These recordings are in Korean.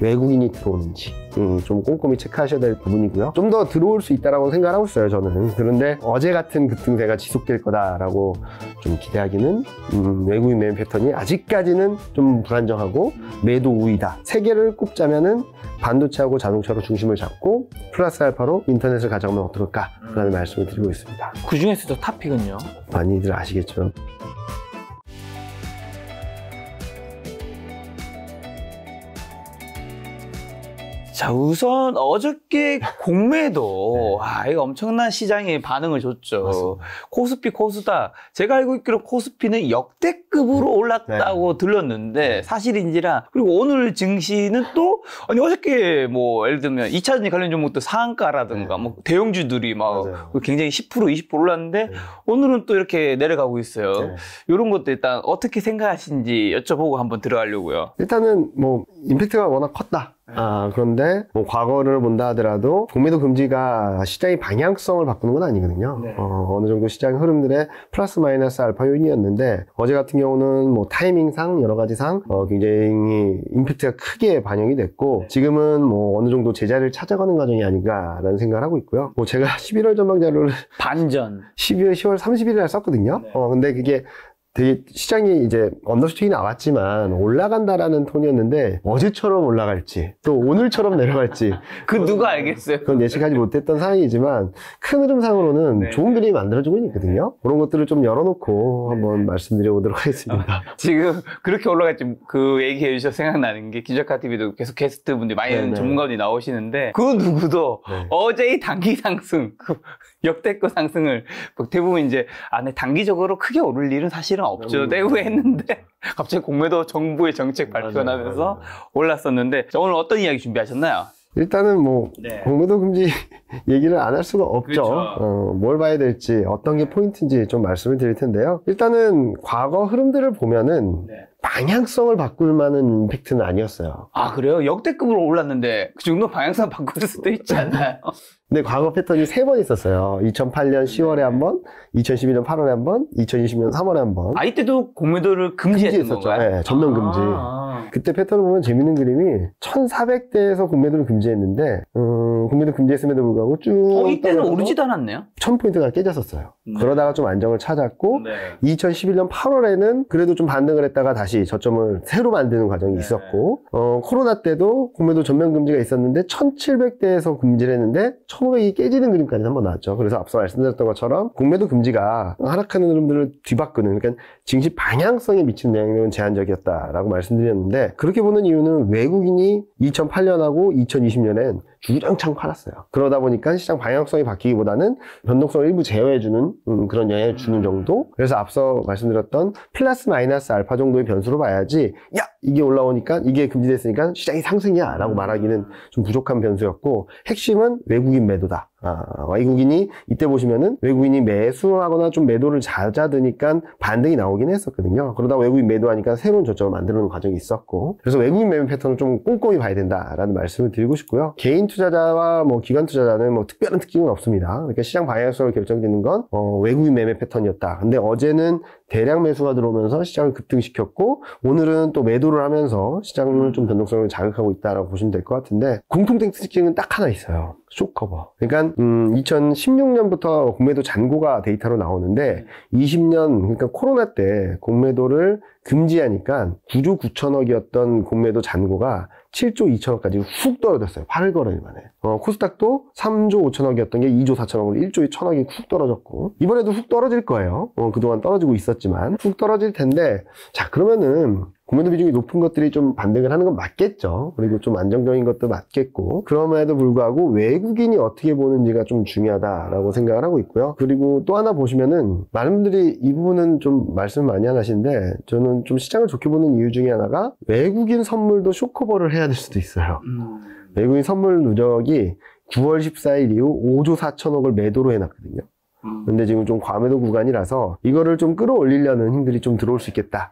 외국인이 들어오는지 음, 좀 꼼꼼히 체크하셔야 될 부분이고요. 좀 더 들어올 수 있다라고 생각하고 있어요, 저는. 그런데 어제 같은 급등세가 지속될 거다라고 좀 기대하기는 음, 외국인 매매 패턴이 아직까지는 좀 불안정하고 매도 우위다. 세 개를 꼽자면은 반도체하고 자동차로 중심을 잡고 플러스 알파로 인터넷을 가져가면 어떨까라는 음. 말씀을 드리고 있습니다. 그 중에서도 탑픽은요? 많이들 아시겠죠. 자, 우선 어저께 공매도, 네. 아, 이거 엄청난 시장의 반응을 줬죠. 맞습니다. 코스피, 코스다 제가 알고 있기로 코스피는 역대급으로 올랐다고 네. 들렸는데 네. 사실인지라. 그리고 오늘 증시는 또, 아니, 어저께 뭐, 예를 들면 2차전지 관련 종목도 상한가라든가, 뭐, 대형주들이 막 맞아요. 굉장히 10% 20% 올랐는데 오늘은 또 이렇게 내려가고 있어요. 네. 이런 것도 일단 어떻게 생각하시는지 여쭤보고 한번 들어가려고요. 일단은 뭐 임팩트가 워낙 컸다. 아, 그런데 뭐 과거를 본다 하더라도 공매도 금지가 시장의 방향성을 바꾸는 건 아니거든요. 네. 어, 느 정도 시장 흐름들의 플러스 마이너스 알파 요인이었는데 어제 같은 경우는 뭐 타이밍상 여러 가지상 어, 굉장히 임팩트가 크게 반영이 됐고 네. 지금은 뭐 어느 정도 제자리를 찾아가는 과정이 아닌가라는 생각을 하고 있고요. 뭐 제가 11월 전망 자료를 반전 12월 10월 30일에 썼거든요. 네. 어, 근데 그게 되게 시장이 이제 언더슈팅이 나왔지만 올라간다라는 톤이었는데 어제처럼 올라갈지 또 오늘처럼 내려갈지 그 누가 알겠어요? 그건 예측하지 못했던 상황이지만 큰 흐름상으로는 네. 좋은 그림이 만들어지고 있거든요. 그런 것들을 좀 열어놓고 한번 네. 말씀드려보도록 아, 하겠습니다. 어, 지금 그렇게 올라갈지 그 얘기해 주셔서 생각나는 게 기자카 TV도 계속 게스트분들 많이 네, 네. 전문가분이 나오시는데 그 누구도 네. 어제의 단기 상승 그 역대급 상승을 대부분 이제 안에 아, 단기적으로 크게 오를 일은 사실은 없죠. 음. 내고 했는데 갑자기 공매도 정부의 정책 발표가 맞 나면서 올랐었는데 자, 오늘 어떤 이야기 준비하셨나요? 일단은 뭐 네. 공매도 금지 얘기를 안 할 수가 없죠. 그렇죠. 어, 뭘 봐야 될지 어떤 게 포인트인지 좀 말씀을 드릴 텐데요. 일단은 과거 흐름들을 보면은 네. 방향성을 바꿀 만한 임팩트는 아니었어요. 아 그래요? 역대급으로 올랐는데 그 정도 방향성 바꿀 수도 있지 않나요? 근데 과거 패턴이 세 번 있었어요. 2008년 10월에 한 번, 2 0 1 1년 8월에 한 번, 2020년 3월에 한 번. 아, 이때도 공매도를 금지했던 었죠 건가요? 네, 전면 금지. 아. 그때 패턴을 보면 재밌는 그림이 1,400대에서 공매도를 금지했는데, 음, 공매도 금지했음에도 불구하고 쭉. 어, 이때는 오르지도 않았네요? 1,000포인트가 깨졌었어요. 네. 그러다가 좀 안정을 찾았고, 네. 2011년 8월에는 그래도 좀 반등을 했다가 다시 저점을 새로 만드는 과정이 네. 있었고, 어, 코로나 때도 공매도 전면 금지가 있었는데, 1,700대에서 금지를 했는데, 소액이 깨지는 그림까지 한번 나왔죠. 그래서 앞서 말씀드렸던 것처럼 공매도 금지가 하락하는 흐름들을 뒤바꾸는 그러니까 증시 방향성에 미치는 영향은 력 제한적이었다라고 말씀드렸는데 그렇게 보는 이유는 외국인이 2008년하고 2020년엔 주장창 팔았어요. 그러다 보니까 시장 방향성이 바뀌기보다는 변동성을 일부 제어해주는 음, 그런 영향을 주는 정도. 그래서 앞서 말씀드렸던 플러스 마이너스 알파 정도의 변수로 봐야지, 야 이게 올라오니까 이게 금지됐으니까 시장이 상승이야라고 말하기는 좀 부족한 변수였고 핵심은 외국인 매도다. 아, 아, 외국인이 이때 보시면은 외국인이 매수하거나 좀 매도를 잦아드니까 반등이 나오긴 했었거든요. 그러다 외국인 매도하니까 새로운 저점을 만드는 과정이 있었고 그래서 외국인 매매 패턴을 좀 꼼꼼히 봐야 된다라는 말씀을 드리고 싶고요. 개인 투자자와 뭐 기관 투자자는 뭐 특별한 특징은 없습니다. 그러니까 시장 방향성을 결정짓는 건 어, 외국인 매매 패턴이었다. 근데 어제는 대량 매수가 들어오면서 시장을 급등시켰고 오늘은 또 매도를 하면서 시장을 좀 변동성을 자극하고 있다라고 보시면 될 것 같은데 공통된 특징은 딱 하나 있어요. 쇼커버. 그러니까 음, 2016년부터 공매도 잔고가 데이터로 나오는데 20년 그러니까 코로나 때 공매도를 금지하니까 9조 9천억이었던 공매도 잔고가 7조 2천억까지 훅 떨어졌어요. 8 거래일 만에. 어, 코스닥도 3조 5천억이었던 게 2조 4천억으로 1조 2천억이훅 떨어졌고 이번에도 훅 떨어질 거예요. 어, 그동안 떨어지고 있었지만 훅 떨어질 텐데 자 그러면은 고면도 비중이 높은 것들이 좀 반등을 하는 건 맞겠죠. 그리고 좀 안정적인 것도 맞겠고 그럼에도 불구하고 외국인이 어떻게 보는지가 좀 중요하다라고 생각을 하고 있고요. 그리고 또 하나 보시면은 많은 분들이 이 부분은 좀 말씀 많이 안 하시는데 저는 좀 시장을 좋게 보는 이유 중에 하나가 외국인 선물도 쇼커버를 해야 될 수도 있어요. 음. 외국인 선물 누적이 9월 14일 이후 5조 4천억을 매도로 해놨거든요. 근데 지금 좀 과매도 구간이라서 이거를 좀 끌어올리려는 힘들이 좀 들어올 수 있겠다라는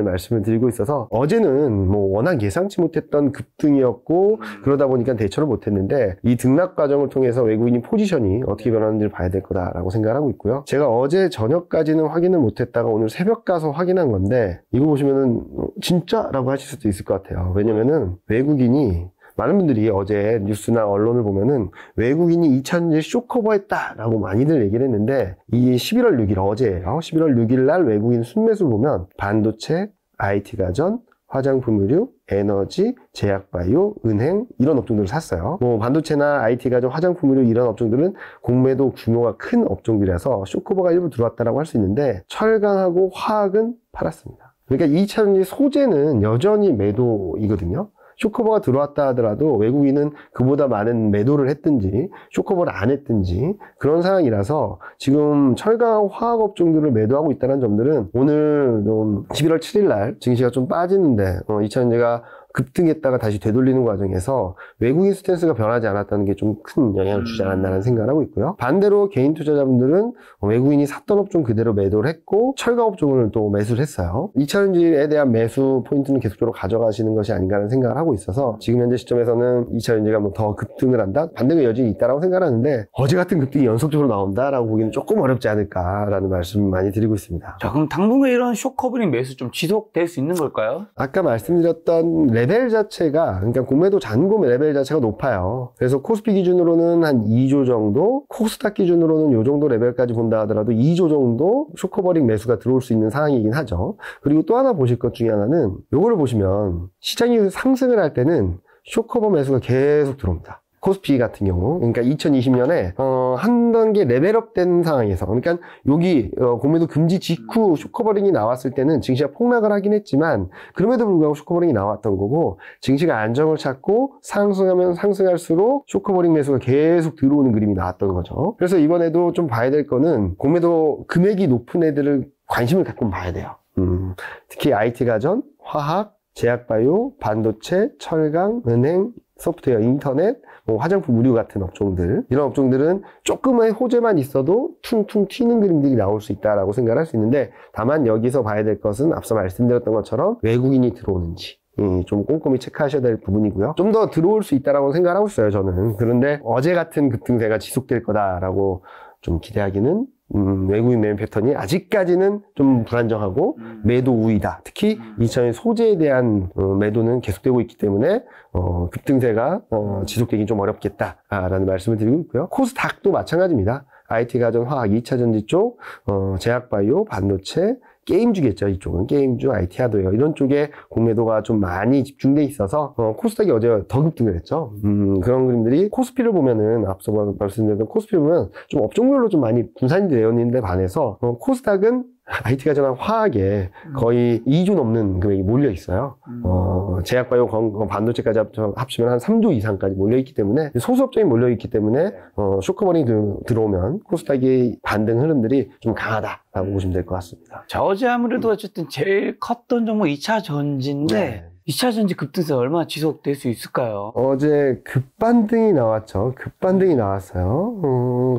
아, 말씀을 드리고 있어서 어제는 뭐 워낙 예상치 못했던 급등이었고 그러다 보니까 대처를 못했는데 이 등락 과정을 통해서 외국인이 포지션이 어떻게 변하는지를 봐야 될 거다라고 생각하고 을 있고요. 제가 어제 저녁까지는 확인을 못했다가 오늘 새벽 가서 확인한 건데 이거 보시면은 진짜라고 하실 수도 있을 것 같아요. 왜냐면은 외국인이 많은 분들이 어제 뉴스나 언론을 보면은 외국인이 2000일 쇼커버했다라고 많이들 얘기를 했는데 이 11월 6일 어제 11월 6일 날 외국인 순매수 보면 반도체, IT 가전, 화장품 의류, 에너지, 제약바이오, 은행 이런 업종들을 샀어요. 뭐 반도체나 IT 가전, 화장품 의류 이런 업종들은 공매도 규모가 큰 업종들이라서 쇼커버가 일부 들어왔다라고 할 수 있는데 철강하고 화학은 팔았습니다. 그러니까 2차전지 소재는 여전히 매도이거든요. 쇼크버가 들어왔다 하더라도 외국인은 그보다 많은 매도를 했든지 쇼크버를안 했든지 그런 상황이라서 지금 철강 화학 업종들을 매도하고 있다는 점들은 오늘 11월 7일 날 증시가 좀 빠지는데 어, 2000제가 급등했다가 다시 되돌리는 과정에서 외국인 스탠스가 변하지 않았다는 게 좀 큰 영향을 주지 음. 않았나라는 생각을 하고 있고요. 반대로 개인 투자자분들은 외국인이 샀던 업종 그대로 매도를 했고 철강 업종을 또 매수를 했어요. 이차전지에 대한 매수 포인트는 계속적으로 가져가시는 것이 아닌가라는 생각을 하고 있어서 지금 현재 시점에서는 이차전지가 뭐 더 급등을 한다? 반등의 여지는 있다라고 생각하는데 어제 같은 급등이 연속적으로 나온다라고 보기는 조금 어렵지 않을까라는 말씀 많이 드리고 있습니다. 자 그럼 당분간 이런 쇼커버링 매수 좀 지속될 수 있는 걸까요? 아까 말씀드렸던 레벨 자체가 그러니까 공매도 잔고 레벨 자체가 높아요. 그래서 코스피 기준으로는 한 2조 정도, 코스닥 기준으로는 요 정도 레벨까지 본다 하더라도 2조 정도 쇼커버링 매수가 들어올 수 있는 상황이긴 하죠. 그리고 또 하나 보실 것 중에 하나는 요거를 보시면 시장이 상승을 할 때는 쇼커버 매수가 계속 들어옵니다. 코스피 같은 경우 그러니까 2020년에 어, 한 단계 레벨업 된 상황에서 그러니까 여기 어, 공매도 금지 직후 쇼커버링이 나왔을 때는 증시가 폭락을 하긴 했지만 그럼에도 불구하고 쇼커버링이 나왔던 거고 증시가 안정을 찾고 상승하면 상승할수록 쇼커버링 매수가 계속 들어오는 그림이 나왔던 거죠 그래서 이번에도 좀 봐야 될 거는 공매도 금액이 높은 애들을 관심을 갖고 봐야 돼요 음, 특히 IT 가전, 화학, 제약바이오, 반도체, 철강, 은행, 소프트웨어, 인터넷, 뭐 화장품, 의류 같은 업종들 이런 업종들은 조금의 호재만 있어도 퉁퉁 튀는 그림들이 나올 수 있다라고 생각할 수 있는데 다만 여기서 봐야 될 것은 앞서 말씀드렸던 것처럼 외국인이 들어오는지 좀 꼼꼼히 체크하셔야 될 부분이고요. 좀 더 들어올 수 있다라고 생각하고 있어요, 저는. 그런데 어제 같은 급등세가 지속될 거다라고 좀 기대하기는 음, 외국인 매매 패턴이 아직까지는 좀 불안정하고 음. 매도 우위다. 특히 2차의 음. 소재에 대한 어, 매도는 계속되고 있기 때문에 어, 급등세가 어, 음. 지속되기 좀 어렵겠다라는 말씀을 드리고 있고요. 코스닥도 마찬가지입니다. IT 가전 화학 2차 전지 쪽, 어, 제약바이오, 반도체, 게임주겠죠. 이쪽은 게임주, IT 하드웨어 이런 쪽에 공매도가 좀 많이 집중돼 있어서 어, 코스닥이 어제 더 급등을 했죠. 음, 그런 그림들이 코스피를 보면은 앞서 말씀드렸던 코스피 보면 좀 업종별로 좀 많이 분산이 되어 있는데 반해서 어, 코스닥은 IT가 전한 화학에 음. 거의 2조 넘는 금액이 몰려 있어요. 음. 어, 제약바이오 반도체까지 합치면 한 3조 이상까지 몰려 있기 때문에 소수업종이 몰려 있기 때문에 네. 어, 쇼크머니 들어오면 코스닥의 반등 흐름들이 좀 강하다. 라고 음. 보시면 될 것 같습니다. 저제 아무래도 어쨌든 제일 컸던 종목 2차 전지인데 네. 2차 전지 급등세 얼마나 지속될 수 있을까요? 어제 급반등이 나왔죠. 급반등이 나왔어요.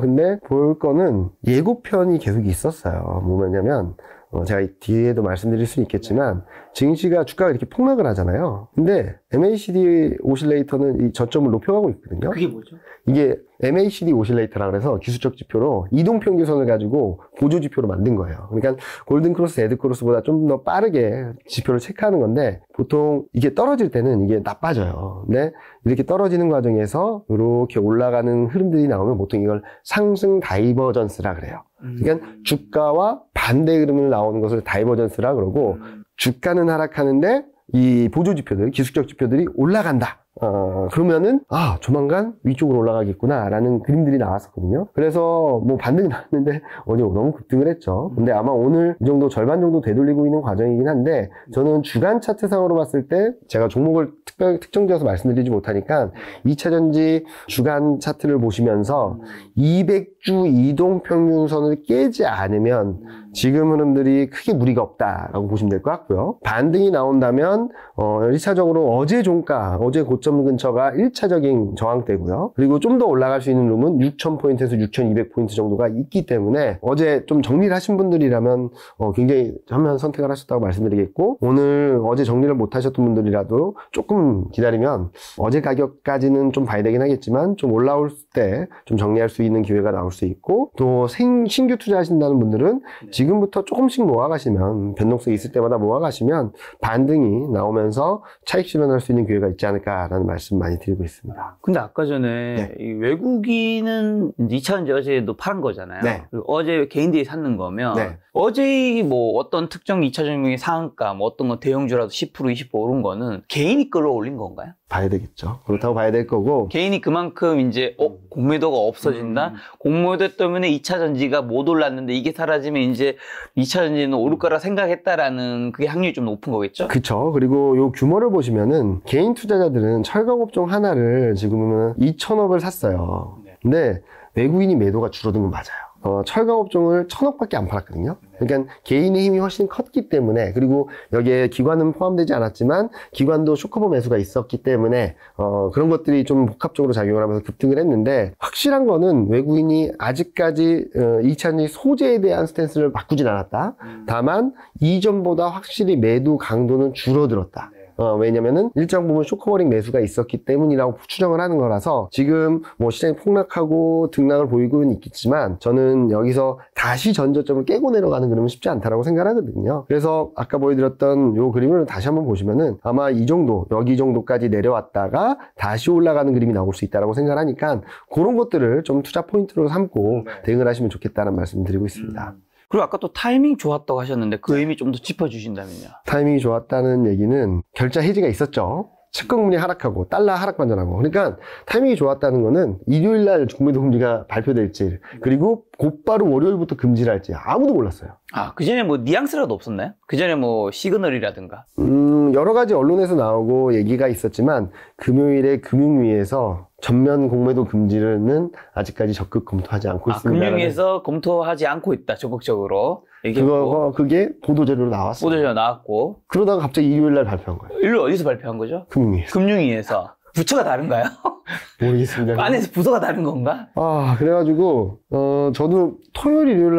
음, 근데 볼 거는 예고편이 계속 있었어요. 뭐냐면 어, 제가 뒤에도 말씀드릴 수 있겠지만 증시가 주가가 이렇게 폭락을 하잖아요. 근데 MACD 오실레이터는 이 저점을 높여가고 있거든요. 그게 뭐죠? 이게 MACD 오실레이터라 그래서 기술적 지표로 이동평 규선을 가지고 보조 지표로 만든 거예요. 그러니까 골든 크로스, 에드 크로스보다 좀 더 빠르게 지표를 체크하는 건데 보통 이게 떨어질 때는 이게 나빠져요. 근데 이렇게 떨어지는 과정에서 이렇게 올라가는 흐름들이 나오면 보통 이걸 상승 다이버전스라 그래요. 음. 그러니까 주가와 반대 흐름을 나오는 것을 다이버전스라 그러고 주가는 하락하는데 이 보조 지표들, 기술적 지표들이 올라간다. 어, 그러면은, 아, 조만간 위쪽으로 올라가겠구나, 라는 그림들이 나왔었거든요. 그래서 뭐 반등이 나왔는데, 어제 너무 급등을 했죠. 근데 아마 오늘 이 정도 절반 정도 되돌리고 있는 과정이긴 한데, 저는 주간 차트상으로 봤을 때, 제가 종목을 특별, 특정지어서 말씀드리지 못하니까, 2차전지 주간 차트를 보시면서, 200주 이동평균선을 깨지 않으면, 지금 흐름들이 크게 무리가 없다라고 보시면 될 것 같고요. 반등이 나온다면 어, 1차적으로 어제 종가, 어제 고점 근처가 1차적인 저항대고요. 그리고 좀 더 올라갈 수 있는 룸은 6,000포인트에서 6,200포인트 정도가 있기 때문에 어제 좀 정리를 하신 분들이라면 어, 굉장히 현명한 선택을 하셨다고 말씀드리겠고 오늘 어제 정리를 못 하셨던 분들이라도 조금 기다리면 어제 가격까지는 좀 봐야 되긴 하겠지만 좀 올라올 때 좀 정리할 수 있는 기회가 나올 수 있고 또 생, 신규 투자하신다는 분들은 네. 지금부터 조금씩 모아가시면 변동성이 있을 때마다 모아가시면 반등이 나오면서 차익 실현할 수 있는 기회가 있지 않을까라는 말씀 많이 드리고 있습니다. 근데 아까 전에 네. 외국인은 2차전지 어제도 파는 거잖아요. 네. 어제 개인들이 샀는 거면 네. 어제 뭐 어떤 특정 2차전지 상한가 뭐 어떤 건 대형주라도 10% 20% 오른 거는 개인이 끌어올린 건가요? 봐야 되겠죠. 그렇다고 봐야 될 거고. 개인이 그만큼 이제 어, 음. 공매도가 없어진다. 음. 공매도 때문에 2차 전지가 못 올랐는데 이게 사라지면 이제 2차 전지는 오를 거라 생각했다라는 그게 확률이 좀 높은 거겠죠. 그렇죠. 그리고 요 규모를 보시면은 개인 투자자들은 철강업종 하나를 지금은 2천억을 샀어요. 네. 근데 외국인이 매도가 줄어든 건 맞아요. 어, 철강업종을 천억밖에 안 팔았거든요. 네. 그러니까 개인의 힘이 훨씬 컸기 때문에 그리고 여기에 기관은 포함되지 않았지만 기관도 쇼크보 매수가 있었기 때문에 어, 그런 것들이 좀 복합적으로 작용을 하면서 급등을 했는데 확실한 거는 외국인이 아직까지 어, 이차전지 소재에 대한 스탠스를 바꾸진 않았다. 음. 다만 이전보다 확실히 매도 강도는 줄어들었다. 네. 어, 왜냐면은 일정 부분 쇼커버링 매수가 있었기 때문이라고 추정을 하는 거라서 지금 뭐 시장이 폭락하고 등락을 보이고는 있겠지만 저는 여기서 다시 전저점을 깨고 내려가는 그림은 쉽지 않다라고 생각하거든요. 그래서 아까 보여드렸던 요 그림을 다시 한번 보시면은 아마 이 정도 여기 정도까지 내려왔다가 다시 올라가는 그림이 나올 수 있다라고 생각하니까 그런 것들을 좀 투자 포인트로 삼고 네. 대응을 하시면 좋겠다는 말씀 을 드리고 있습니다. 음. 그리고 아까 또 타이밍 좋았다고 하셨는데 그 네. 의미 좀 더 짚어주신다면요. 타이밍이 좋았다는 얘기는 결자 해지가 있었죠. 측근금리 하락하고 달러 하락 반전하고 그러니까 타이밍이 좋았다는 거는 일요일 날 국민도 금리가 발표될지 그리고 곧바로 월요일부터 금지를 할지 아무도 몰랐어요. 아, 그전에 뭐 뉘앙스라도 없었나요? 그전에 뭐 시그널이라든가. 음, 여러 가지 언론에서 나오고 얘기가 있었지만 금요일에 금융위에서 전면 공매도 금지는 아직까지 적극 검토하지 않고 아, 있습니다. 금융위에서 검토하지 않고 있다, 적극적으로. 그거, 뭐 어, 그게 보도자료로 나왔어요. 보도자료 나왔고. 그러다가 갑자기 일요일날 발표한 거예요. 일요일 어디서 발표한 거죠? 금융위에서. 금융위에서. 부처가 다른가요? 모르겠습니다. 안에서 부서가 다른 건가? 아, 그래가지고, 어, 저도 토요일, 일요일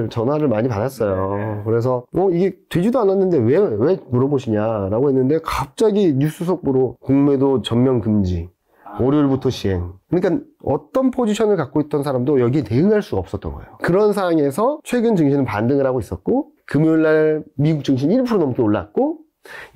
날 전화를 많이 받았어요. 그래서, 어, 이게 되지도 않았는데 왜, 왜 물어보시냐라고 했는데, 갑자기 뉴스 속보로 공매도 전면 금지. 월요일부터 시행. 그러니까 어떤 포지션을 갖고 있던 사람도 여기에 대응할 수 없었던 거예요. 그런 상황에서 최근 증시는 반등을 하고 있었고 금요일 날 미국 증시는 1% 넘게 올랐고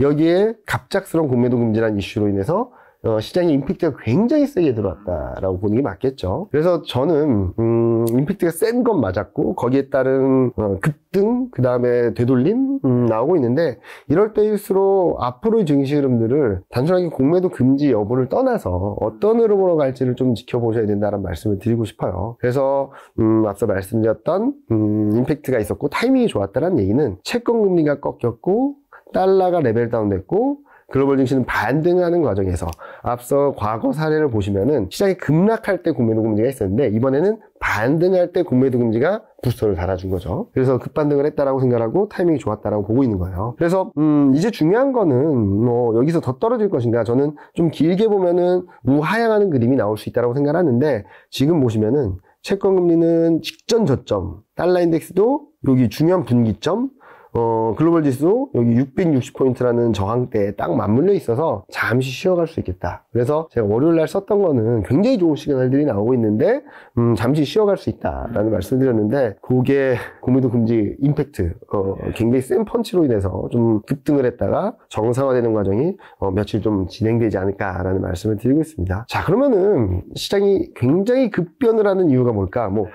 여기에 갑작스러운 공매도 금지라는 이슈로 인해서 어, 시장에 임팩트가 굉장히 세게 들어왔다라고 보는 게 맞겠죠. 그래서 저는 음, 임팩트가 센 건 맞았고 거기에 따른 어, 급등 그 다음에 되돌림 음, 나오고 있는데 이럴 때일수록 앞으로의 증시 흐름들을 단순하게 공매도 금지 여부를 떠나서 어떤 흐름으로 갈지를 좀 지켜보셔야 된다는 말씀을 드리고 싶어요. 그래서 음, 앞서 말씀드렸던 음, 임팩트가 있었고 타이밍이 좋았다는 얘기는 채권 금리가 꺾였고 달러가 레벨 다운됐고 글로벌 증시는 반등하는 과정에서 앞서 과거 사례를 보시면은 시장이 급락할 때 공매도 금지가 있었는데 이번에는 반등할 때 공매도 금지가 부스터를 달아준 거죠. 그래서 급반등을 했다라고 생각하고 타이밍이 좋았다라고 보고 있는 거예요. 그래서 음 이제 중요한 거는 뭐 여기서 더 떨어질 것인가 저는 좀 길게 보면은 무하향하는 그림이 나올 수 있다라고 생각하는데 지금 보시면은 채권 금리는 직전 저점 달러 인덱스도 여기 중요한 분기점 어, 글로벌 지수 여기 660포인트라는 저항대에 딱 맞물려 있어서 잠시 쉬어갈 수 있겠다. 그래서 제가 월요일 날 썼던 거는 굉장히 좋은 시그널들이 나오고 있는데 음, 잠시 쉬어갈 수 있다라는 말씀드렸는데 을 그게 고무도 금지 임팩트 어, 굉장히 센 펀치로 인해서 좀 급등을 했다가 정상화되는 과정이 어, 며칠 좀 진행되지 않을까라는 말씀을 드리고 있습니다. 자 그러면은 시장이 굉장히 급변을 하는 이유가 뭘까? 뭐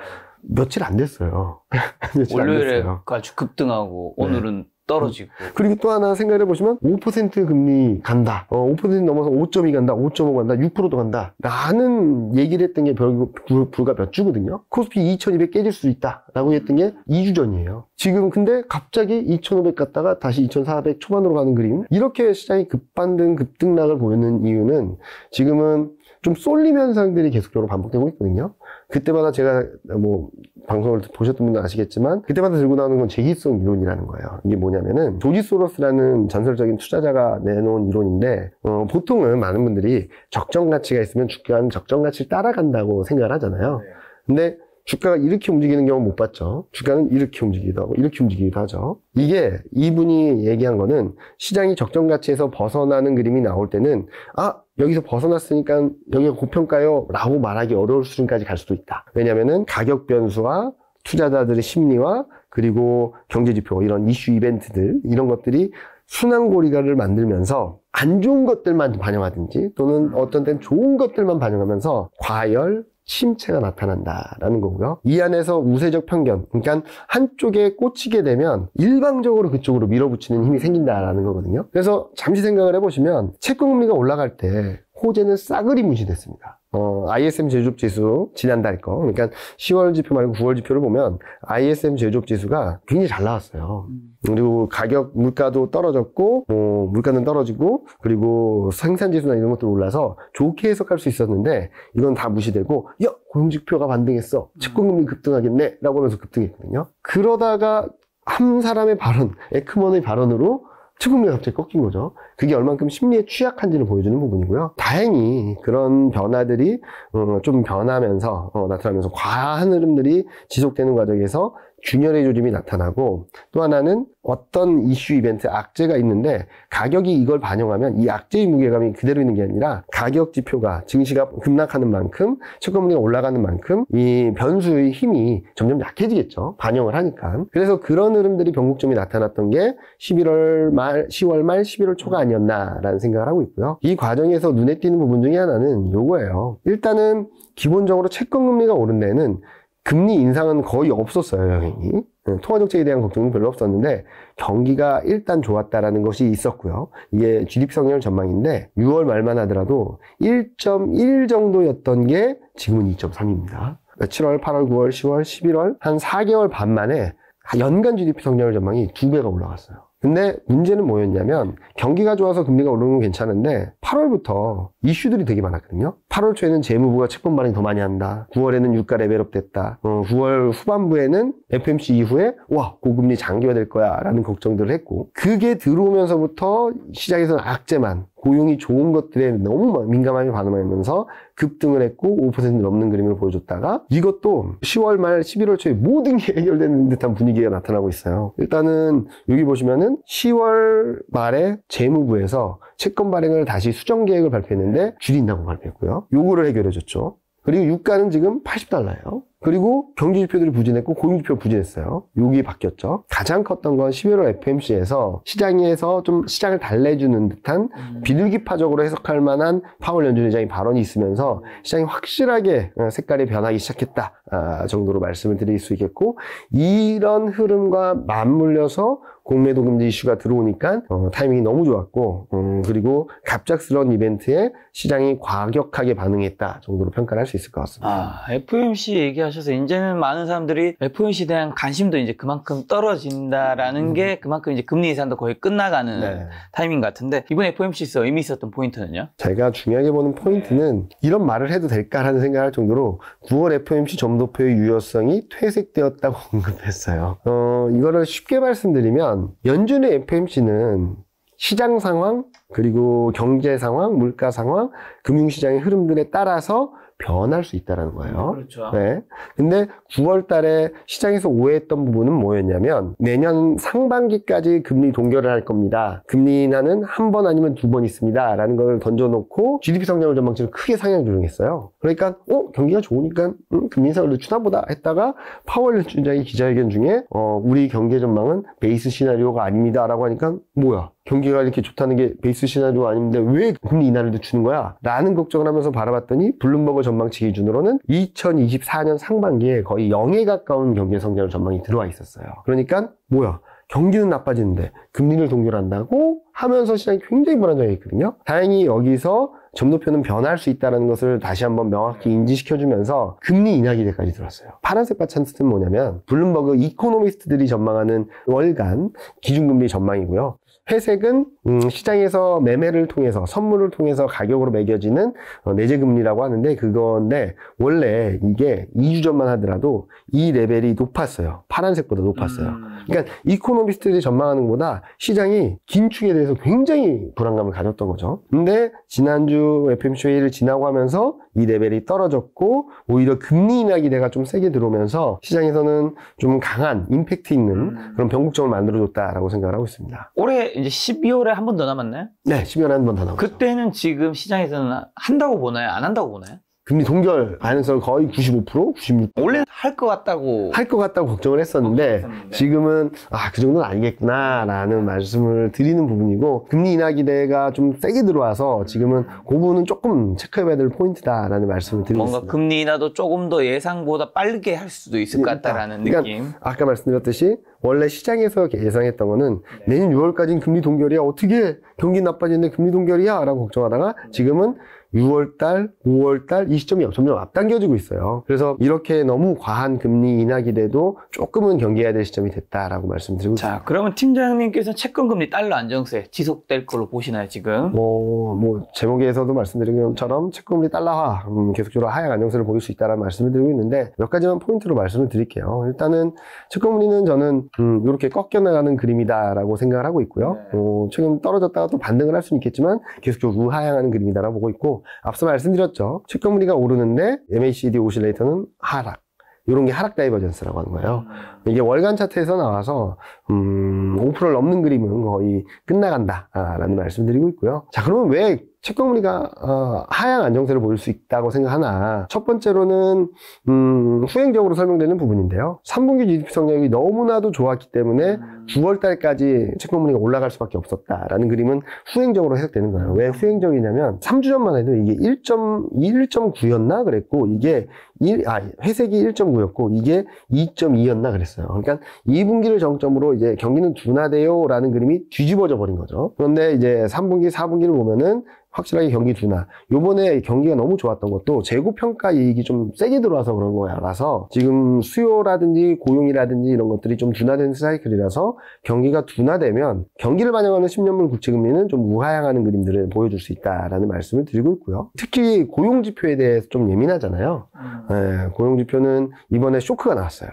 며칠 안 됐어요. 며칠 월요일에 아주 급등하고 네. 오늘은 떨어지고. 음. 그리고 또 하나 생각해 보시면 5% 금리 간다. 어, 5% 넘어서 5.2 간다. 5.5 간다. 6%도 간다. 라는 얘기를 했던 게 불과 몇 주거든요. 코스피 2200 깨질 수 있다. 라고 했던 게 2주 전이에요. 지금 근데 갑자기 2500 갔다가 다시 2400 초반으로 가는 그림. 이렇게 시장이 급반등 급등락을 보이는 이유는 지금은 좀 쏠림 현상들이 계속적으로 반복되고 있거든요. 그때마다 제가 뭐 방송을 보셨던 분들 아시겠지만 그때마다 들고 나오는 건 제기성 이론이라는 거예요. 이게 뭐냐면은 조지 소러스라는 전설적인 투자자가 내놓은 이론인데 어, 보통은 많은 분들이 적정 가치가 있으면 주가는 적정 가치를 따라간다고 생각을 하잖아요. 네. 근데 주가가 이렇게 움직이는 경우 못 봤죠. 주가는 이렇게 움직이기도 하고 이렇게 움직이기도 하죠. 이게 이분이 얘기한 거는 시장이 적정 가치에서 벗어나는 그림이 나올 때는 아 여기서 벗어났으니까 여기가 고평가요 라고 말하기 어려울 수준까지 갈 수도 있다. 왜냐면은 가격 변수와 투자자들의 심리와 그리고 경제지표 이런 이슈 이벤트들 이런 것들이 순환고리가를 만들면서 안 좋은 것들만 반영하든지 또는 어떤 때는 좋은 것들만 반영하면서 과열, 침체가 나타난다라는 거고요. 이 안에서 우세적 편견, 그러니까 한쪽에 꽂히게 되면 일방적으로 그쪽으로 밀어붙이는 힘이 생긴다라는 거거든요. 그래서 잠시 생각을 해보시면 채권 금리가 올라갈 때 호재는 싸그리 무시됐습니다. 어, ISM 제조업 지수 지난달 거 그러니까 10월 지표 말고 9월 지표를 보면 ISM 제조업 지수가 굉장히 잘 나왔어요. 음. 그리고 가격 물가도 떨어졌고 뭐 물가는 떨어지고 그리고 생산 지수나 이런 것도 올라서 좋게 해석할 수 있었는데 이건 다 무시되고 야 고용지표가 반등했어 직권금리 급등하겠네라고 하면서 급등했거든요. 그러다가 한 사람의 발언, 에크먼의 발언으로 측은면 갑자기 꺾인 거죠. 그게 얼만큼 심리에 취약한지를 보여주는 부분이고요. 다행히 그런 변화들이 어, 좀 변하면서 어, 나타나면서 과한 흐름들이 지속되는 과정에서 균열의 조짐이 나타나고 또 하나는 어떤 이슈 이벤트 악재가 있는데 가격이 이걸 반영하면 이 악재의 무게감이 그대로 있는 게 아니라 가격 지표가 증시가 급락하는 만큼 채권 금리가 올라가는 만큼 이 변수의 힘이 점점 약해지겠죠 반영을 하니까 그래서 그런 흐름들이 변곡점이 나타났던 게 11월 말 10월 말 11월 초가 아니었나라는 생각을 하고 있고요 이 과정에서 눈에 띄는 부분 중에 하나는 요거예요 일단은 기본적으로 채권 금리가 오른 데는 금리 인상은 거의 없었어요, 여행이 네, 통화 정책에 대한 걱정은 별로 없었는데 경기가 일단 좋았다라는 것이 있었고요. 이게 GDP 성장 전망인데 6월 말만 하더라도 1.1 정도였던 게 지금은 2.3입니다. 7월, 8월, 9월, 10월, 11월 한 4개월 반 만에 연간 GDP 성장 전망이 두 배가 올라갔어요. 근데 문제는 뭐였냐면 경기가 좋아서 금리가 오르는 건 괜찮은데 8월부터 이슈들이 되게 많았거든요. 8월 초에는 재무부가 채권 발행 더 많이 한다. 9월에는 유가 레벨업 됐다. 어, 9월 후반부에는 FMC 이후에 와 고금리 장기화 될 거야 라는 걱정들을 했고 그게 들어오면서부터 시장에서는 악재만 고용이 좋은 것들에 너무 민감하게 반응하면서 급등을 했고 5% 넘는 그림을 보여줬다가 이것도 10월 말 11월 초에 모든 게 해결되는 듯한 분위기가 나타나고 있어요. 일단은 여기 보시면은 10월 말에 재무부에서 채권 발행을 다시 수정 계획을 발표했는데 줄인다고 발표했고요. 요거를 해결해줬죠. 그리고 유가는 지금 80달러예요. 그리고 경제지표들이 부진했고 고용지표 부진했어요. 여기 바뀌었죠. 가장 컸던 건 11월 FMC에서 시장에서 좀 시장을 달래주는 듯한 음. 비둘기파적으로 해석할 만한 파월 연준 의장의 발언이 있으면서 시장이 확실하게 어, 색깔이 변하기 시작했다 아, 정도로 말씀을 드릴 수 있겠고 이런 흐름과 맞물려서 공매도 금지 이슈가 들어오니까 어, 타이밍이 너무 좋았고 음, 그리고 갑작스러운 이벤트에 시장이 과격하게 반응했다 정도로 평가를 할 수 있을 것 같습니다. 아, FOMC 얘기하셔서 이제는 많은 사람들이 FOMC에 대한 관심도 이제 그만큼 떨어진다라는 음. 게 그만큼 이제 금리 예산도 거의 끝나가는 네. 타이밍 같은데 이번 FOMC에서 의미 있었던 포인트는요? 제가 중요하게 보는 포인트는 이런 말을 해도 될까라는 생각할 을 정도로 9월 FOMC 점도표의 유효성이 퇴색되었다고 언급했어요. 어, 이거를 쉽게 말씀드리면 보면 연준의 FMC는 시장 상황, 그리고 경제 상황, 물가 상황, 금융시장의 흐름들에 따라서 변할 수 있다라는 거예요. 음, 그렇죠. 네. 근데 9월 달에 시장에서 오해했던 부분은 뭐였냐면 내년 상반기까지 금리 동결을 할 겁니다. 금리 인하는 한 번 아니면 두 번 있습니다. 라는 걸 던져놓고 GDP 성장률 전망치를 크게 상향 조정했어요. 그러니까 어 경기가 좋으니까 음, 금리 인상을 늦추나 보다 했다가 파월 연준장이 기자회견 중에 어, 우리 경제 전망은 베이스 시나리오가 아닙니다라고 하니까 뭐야 경기가 이렇게 좋다는 게 베이스 시나리오 아닌데 왜 금리 인하를 늦추는 거야? 라는 걱정을 하면서 바라봤더니 블룸버그 전망치 기준으로는 2024년 상반기에 거의 0에 가까운 경제 성장 전망이 들어와 있었어요. 그러니까 뭐야 경기는 나빠지는데 금리를 동결한다고 하면서 시장이 굉장히 불안정했거든요. 다행히 여기서 점도표는 변할 수 있다는 것을 다시 한번 명확히 인지시켜주면서 금리 인하 기대까지 들었어요. 파란색 바찬스는 뭐냐면 블룸버그 이코노미스트들이 전망하는 월간 기준금리 전망이고요. 회색은 음, 시장에서 매매를 통해서 선물을 통해서 가격으로 매겨지는 어, 내재금리라고 하는데 그건데 원래 이게 2주 전만 하더라도 이 레벨이 높았어요. 파란색보다 높았어요. 음. 그러니까 이코노미스트들이 전망하는 것보다 시장이 긴축에 대해서 굉장히 불안감을 가졌던 거죠. 근데 지난주 FMC회의를 지나고 하면서 이 레벨이 떨어졌고 오히려 금리 인하 기대가 좀 세게 들어오면서 시장에서는 좀 강한 임팩트 있는 음. 그런 변곡점을 만들어줬다라고 생각을 하고 있습니다. 올해 이제 12월에 한 번 더 남았나요? 네, 12월에 한 번 더 남았죠. 그때는 지금 시장에서는 한다고 보나요? 안 한다고 보나요? 금리 동결 가능성 거의 95% 96% 원래 할것 같다고 할 것 같다고 걱정을 했었는데 아, 지금은 아 그 정도는 아니겠구나라는 말씀을 드리는 부분이고 금리 인하 기대가 좀 세게 들어와서 지금은 고 부분은 조금 체크해봐야 될 포인트다라는 말씀을 드리고 뭔가 있습니다. 금리 인하도 조금 더 예상보다 빠르게 할 수도 있을 것 그러니까 같다라는 그러니까 느낌. 아까 말씀드렸듯이 원래 시장에서 예상했던 거는 네. 내년 6월까지는 금리 동결이야 어떻게 경기 나빠지는데 금리 동결이야라고 걱정하다가 지금은 6월달, 5월달 이 시점이 점점 앞당겨지고 있어요. 그래서 이렇게 너무 과한 금리 인하 기대도 조금은 경계해야 될 시점이 됐다라고 말씀드리고 자, 있습니다. 그러면 팀장님께서 채권 금리 달러 안정세 지속될 걸로 보시나요 지금? 뭐, 뭐 제목에서도 말씀드린 것처럼 채권 금리 달러화 음, 계속적으로 하향 안정세를 보일 수 있다라는 말씀을 드리고 있는데 몇 가지만 포인트로 말씀을 드릴게요. 일단은 채권 금리는 저는 음, 이렇게 꺾여 나가는 그림이다라고 생각을 하고 있고요. 네. 어, 최근 떨어졌다가 또 반등을 할 수는 있겠지만 계속적으로 우하향하는 그림이다라고 보고 있고 앞서 말씀드렸죠. 채권물리가 오르는데 MACD 오실레이터는 하락. 이런 게 하락 다이버전스라고 하는 거예요. 음. 이게 월간 차트에서 나와서 음, 5%를 넘는 그림은 거의 끝나간다라는 말씀드리고 있고요. 자, 그러면 왜 채권금리가 어, 하향 안정세를 보일 수 있다고 생각하나 첫 번째로는 음, 후행적으로 설명되는 부분인데요 3분기 GDP 성장이 너무나도 좋았기 때문에 9월 달까지 채권금리가 올라갈 수밖에 없었다라는 그림은 후행적으로 해석되는 거예요 왜 후행적이냐면 3주 전만 해도 이게 1.9였나 그랬고 이게 1, 아 회색이 1.9였고 이게 2.2였나 그랬어요 됐어요. 그러니까 2분기를 정점으로 이제 경기는 둔화돼요라는 그림이 뒤집어져 버린 거죠. 그런데 이제 3분기, 4분기를 보면은 확실하게 경기 둔화. 요번에 경기가 너무 좋았던 것도 재고 평가 이익이 좀 세게 들어와서 그런 거라서 지금 수요라든지 고용이라든지 이런 것들이 좀 둔화된 사이클이라서 경기가 둔화되면 경기를 반영하는 10년물 국채 금리는 좀 우하향하는 그림들을 보여줄 수 있다라는 말씀을 드리고 있고요. 특히 고용 지표에 대해서 좀 예민하잖아요. 네, 고용 지표는 이번에 쇼크가 나왔어요.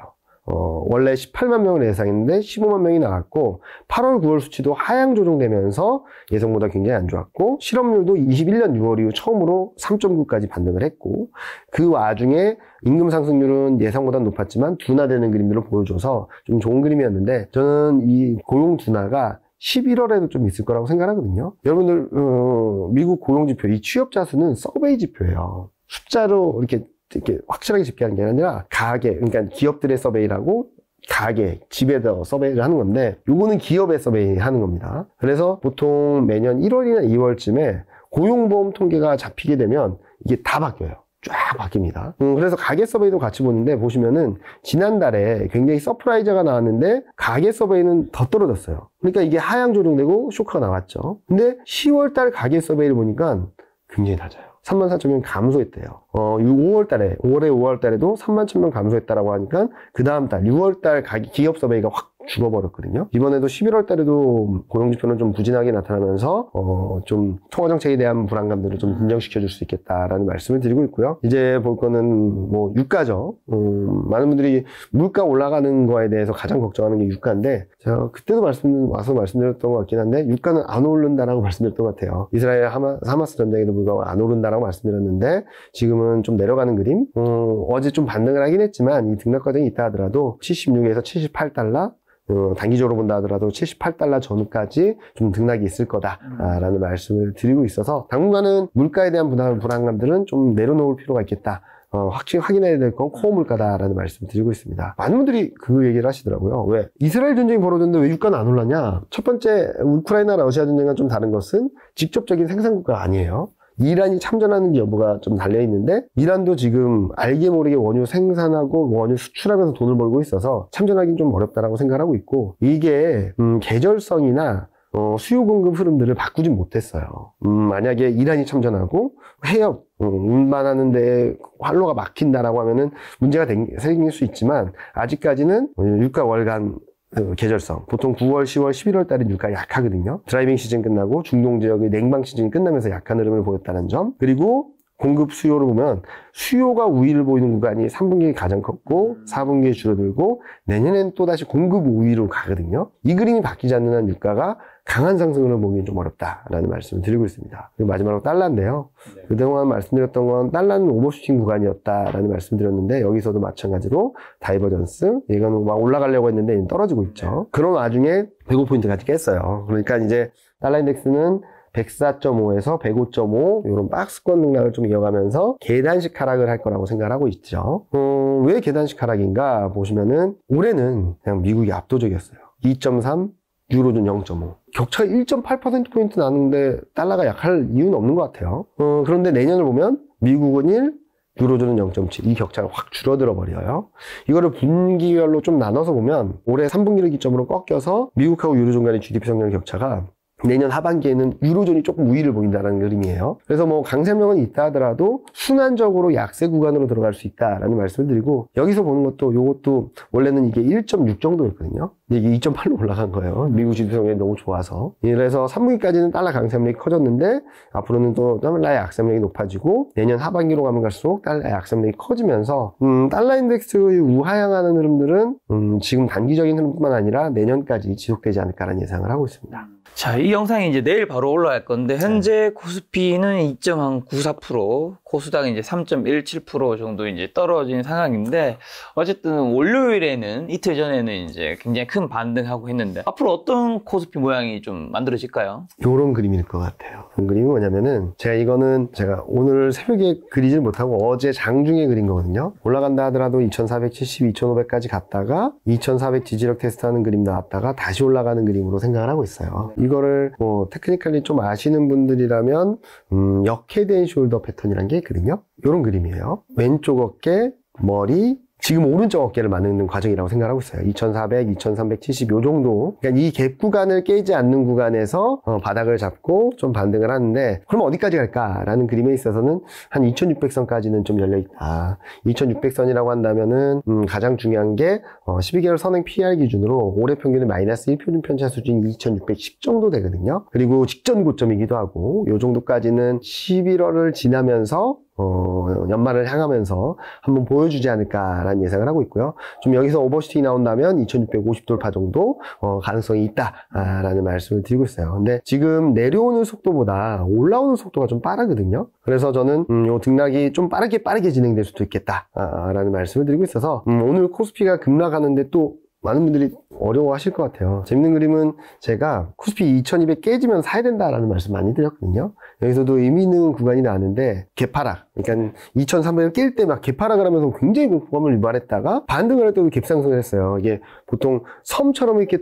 어, 원래 18만 명을 예상했는데 15만 명이 나왔고 8월 9월 수치도 하향 조정되면서 예상보다 굉장히 안 좋았고 실업률도 21년 6월 이후 처음으로 3.9까지 반등을 했고 그 와중에 임금 상승률은 예상보다 높았지만 둔화되는 그림들을 보여줘서 좀 좋은 그림이었는데 저는 이 고용 둔화가 11월에도 좀 있을 거라고 생각하거든요. 여러분들 어, 미국 고용 지표 이 취업자 수는 서베이 지표예요. 숫자로 이렇게 이렇게 확실하게 집계한 게 아니라 가게, 그러니까 기업들의 서베이라고 가게, 집에다 서베이를 하는 건데 요거는 기업의 서베이 하는 겁니다. 그래서 보통 매년 1월이나 2월쯤에 고용보험 통계가 잡히게 되면 이게 다 바뀌어요. 쫙 바뀝니다. 음, 그래서 가계 서베이도 같이 보는데 보시면은 지난달에 굉장히 서프라이즈가 나왔는데 가계 서베이는 더 떨어졌어요. 그러니까 이게 하향 조정되고 쇼크가 나왔죠. 근데 10월달 가계 서베이를 보니까 굉장히 낮아요. 3만 4천 명 감소했대요. 어, 5월 달에, 올해 5월 달에도 3만 1천 명 감소했다라고 하니까, 그 다음 달, 6월 달 기업 서베이가 확 죽어버렸거든요. 이번에도 11월 달에도 고용지표는 좀 부진하게 나타나면서 어, 좀 통화정책에 대한 불안감들을 좀 진정시켜줄 수 있겠다라는 말씀을 드리고 있고요. 이제 볼 거는 뭐 유가죠. 음, 많은 분들이 물가 올라가는 거에 대해서 가장 걱정하는 게 유가인데 제가 그때도 말씀 와서 말씀드렸던 것 같긴 한데 유가는 안 오른다라고 말씀드렸던 것 같아요. 이스라엘 하마, 하마스 전쟁에도 불구하고 안 오른다라고 말씀드렸는데 지금은 좀 내려가는 그림. 음, 어제 좀 반등을 하긴 했지만 이 등락 과정이 있다 하더라도 76에서 78달러 어, 단기적으로 본다 하더라도 78달러 전후까지 좀 등락이 있을 거다라는 음. 말씀을 드리고 있어서 당분간은 물가에 대한 부담, 불안감들은 좀 내려놓을 필요가 있겠다. 어, 확실히 확인해야 될 건 코어 물가다라는 말씀을 드리고 있습니다. 많은 분들이 그 얘기를 하시더라고요. 왜? 이스라엘 전쟁이 벌어졌는데 왜 유가는 안 올랐냐? 첫 번째, 우크라이나 러시아 전쟁과 좀 다른 것은 직접적인 생산국가 아니에요. 이란이 참전하는지 여부가 좀 달려 있는데 이란도 지금 알게 모르게 원유 생산하고 원유 수출하면서 돈을 벌고 있어서 참전하기는 좀 어렵다라고 생각하고 있고 이게 음, 계절성이나 어, 수요 공급 흐름들을 바꾸진 못했어요. 음, 만약에 이란이 참전하고 해협 음, 운반하는데 활로가 막힌다라고 하면은 문제가 생길 수 있지만 아직까지는 어, 유가 월간 그 계절성. 보통 9월, 10월, 11월 달에 유가 약하거든요. 드라이빙 시즌 끝나고 중동 지역의 냉방 시즌이 끝나면서 약한 흐름을 보였다는 점. 그리고 공급 수요를 보면 수요가 우위를 보이는 구간이 3분기에 가장 컸고 4분기에 줄어들고 내년엔 또다시 공급 우위로 가거든요. 이 그림이 바뀌지 않는 한 유가가 강한 상승으로 보기엔좀 어렵다라는 말씀을 드리고 있습니다. 그리고 마지막으로 달러인데요. 네. 그동안 말씀드렸던 건 달러는 오버슈팅 구간이었다라는 말씀드렸는데 여기서도 마찬가지로 다이버전스 이거막 올라가려고 했는데 떨어지고 있죠. 네. 그런 와중에 105포인트까지 깼어요. 그러니까 이제 달러 인덱스는 104.5에서 105.5 이런 박스권 능락을좀 이어가면서 계단식 하락을 할 거라고 생각을 하고 있죠. 음, 왜 계단식 하락인가 보시면은 올해는 그냥 미국이 압도적이었어요. 2.3, 유로는 0.5. 격차가 1.8%포인트 나는데 달러가 약할 이유는 없는 것 같아요. 어, 그런데 내년을 보면 미국은 1, 유로존은 0.7. 이 격차가 확 줄어들어 버려요. 이거를 분기별로 좀 나눠서 보면 올해 3분기를 기점으로 꺾여서 미국하고 유로존 간의 GDP 성장 격차가 내년 하반기에는 유로존이 조금 우위를 보인다는 그림이에요. 그래서 뭐 강세명은 있다 하더라도 순환적으로 약세 구간으로 들어갈 수 있다라는 말씀을 드리고 여기서 보는 것도 이것도 원래는 이게 1.6 정도였거든요. 이게 2.8로 올라간 거예요. 미국 지수성이 너무 좋아서. 예, 그래서 3분기까지는 달러 강세명이 커졌는데 앞으로는 또 달러의 약세명이 높아지고 내년 하반기로 가면 갈수록 달러약세명이 커지면서 음, 달러 인덱스의 우하향하는 흐름들은 음, 지금 단기적인 흐름뿐만 아니라 내년까지 지속되지 않을까라는 예상을 하고 있습니다. 자, 이 영상이 이제 내일 바로 올라갈 건데 네. 현재 네. 코스피는 2.94%, 코스닥 이제 3.17% 정도 이제 떨어진 상황인데 네. 어쨌든 월요일에는 이틀 전에는 이제 굉장히 큰 반등하고 했는데 앞으로 어떤 코스피 모양이 좀 만들어질까요? 요런 그림일 것 같아요. 그림이 뭐냐면은 제가 이거는 제가 오늘 새벽에 그리질 못하고 어제 장중에 그린 거거든요. 올라간다 하더라도 2,470, 2,500까지 갔다가 2,400 지지력 테스트하는 그림 나왔다가 다시 올라가는 그림으로 생각을 하고 있어요. 이거를 뭐 테크니컬리 좀 아시는 분들이라면 음, 역헤된 숄더 패턴이란 게 있거든요. 이런 그림이에요. 왼쪽 어깨, 머리, 지금 오른쪽 어깨를 만드는 과정이라고 생각하고 있어요. 2400, 2370요 정도. 그러니까 이갭 구간을 깨지 않는 구간에서 어, 바닥을 잡고 좀 반등을 하는데 그럼 어디까지 갈까라는 그림에 있어서는 한 2600선까지는 좀 열려 있다. 2600선이라고 한다면은 음, 가장 중요한 게 어, 12개월 선행 PR 기준으로 올해 평균은 마이너스 1표준편차 수준 2610 정도 되거든요. 그리고 직전 고점이기도 하고 요 정도까지는 11월을 지나면서 어, 연말을 향하면서 한번 보여주지 않을까라는 예상을 하고 있고요. 좀 여기서 오버슈팅이 나온다면 2650 돌파 정도 어, 가능성이 있다라는 말씀을 드리고 있어요. 근데 지금 내려오는 속도보다 올라오는 속도가 좀 빠르거든요. 그래서 저는 음, 요 등락이 좀 빠르게 빠르게 진행될 수도 있겠다라는 말씀을 드리고 있어서 음, 오늘 코스피가 급락하는데 또 많은 분들이 어려워하실 것 같아요. 재밌는 그림은 제가 코스피 2200 깨지면 사야 된다라는 말씀 많이 드렸거든요. 여기서도 의미 있는 구간이 나는데 왔 개파락 그러니까 2300을 낄때 막 개파락을 하면서 굉장히 공포감을 유발했다가 반등을 할 때도 갭상승을 했어요 이게 보통 섬처럼 이렇게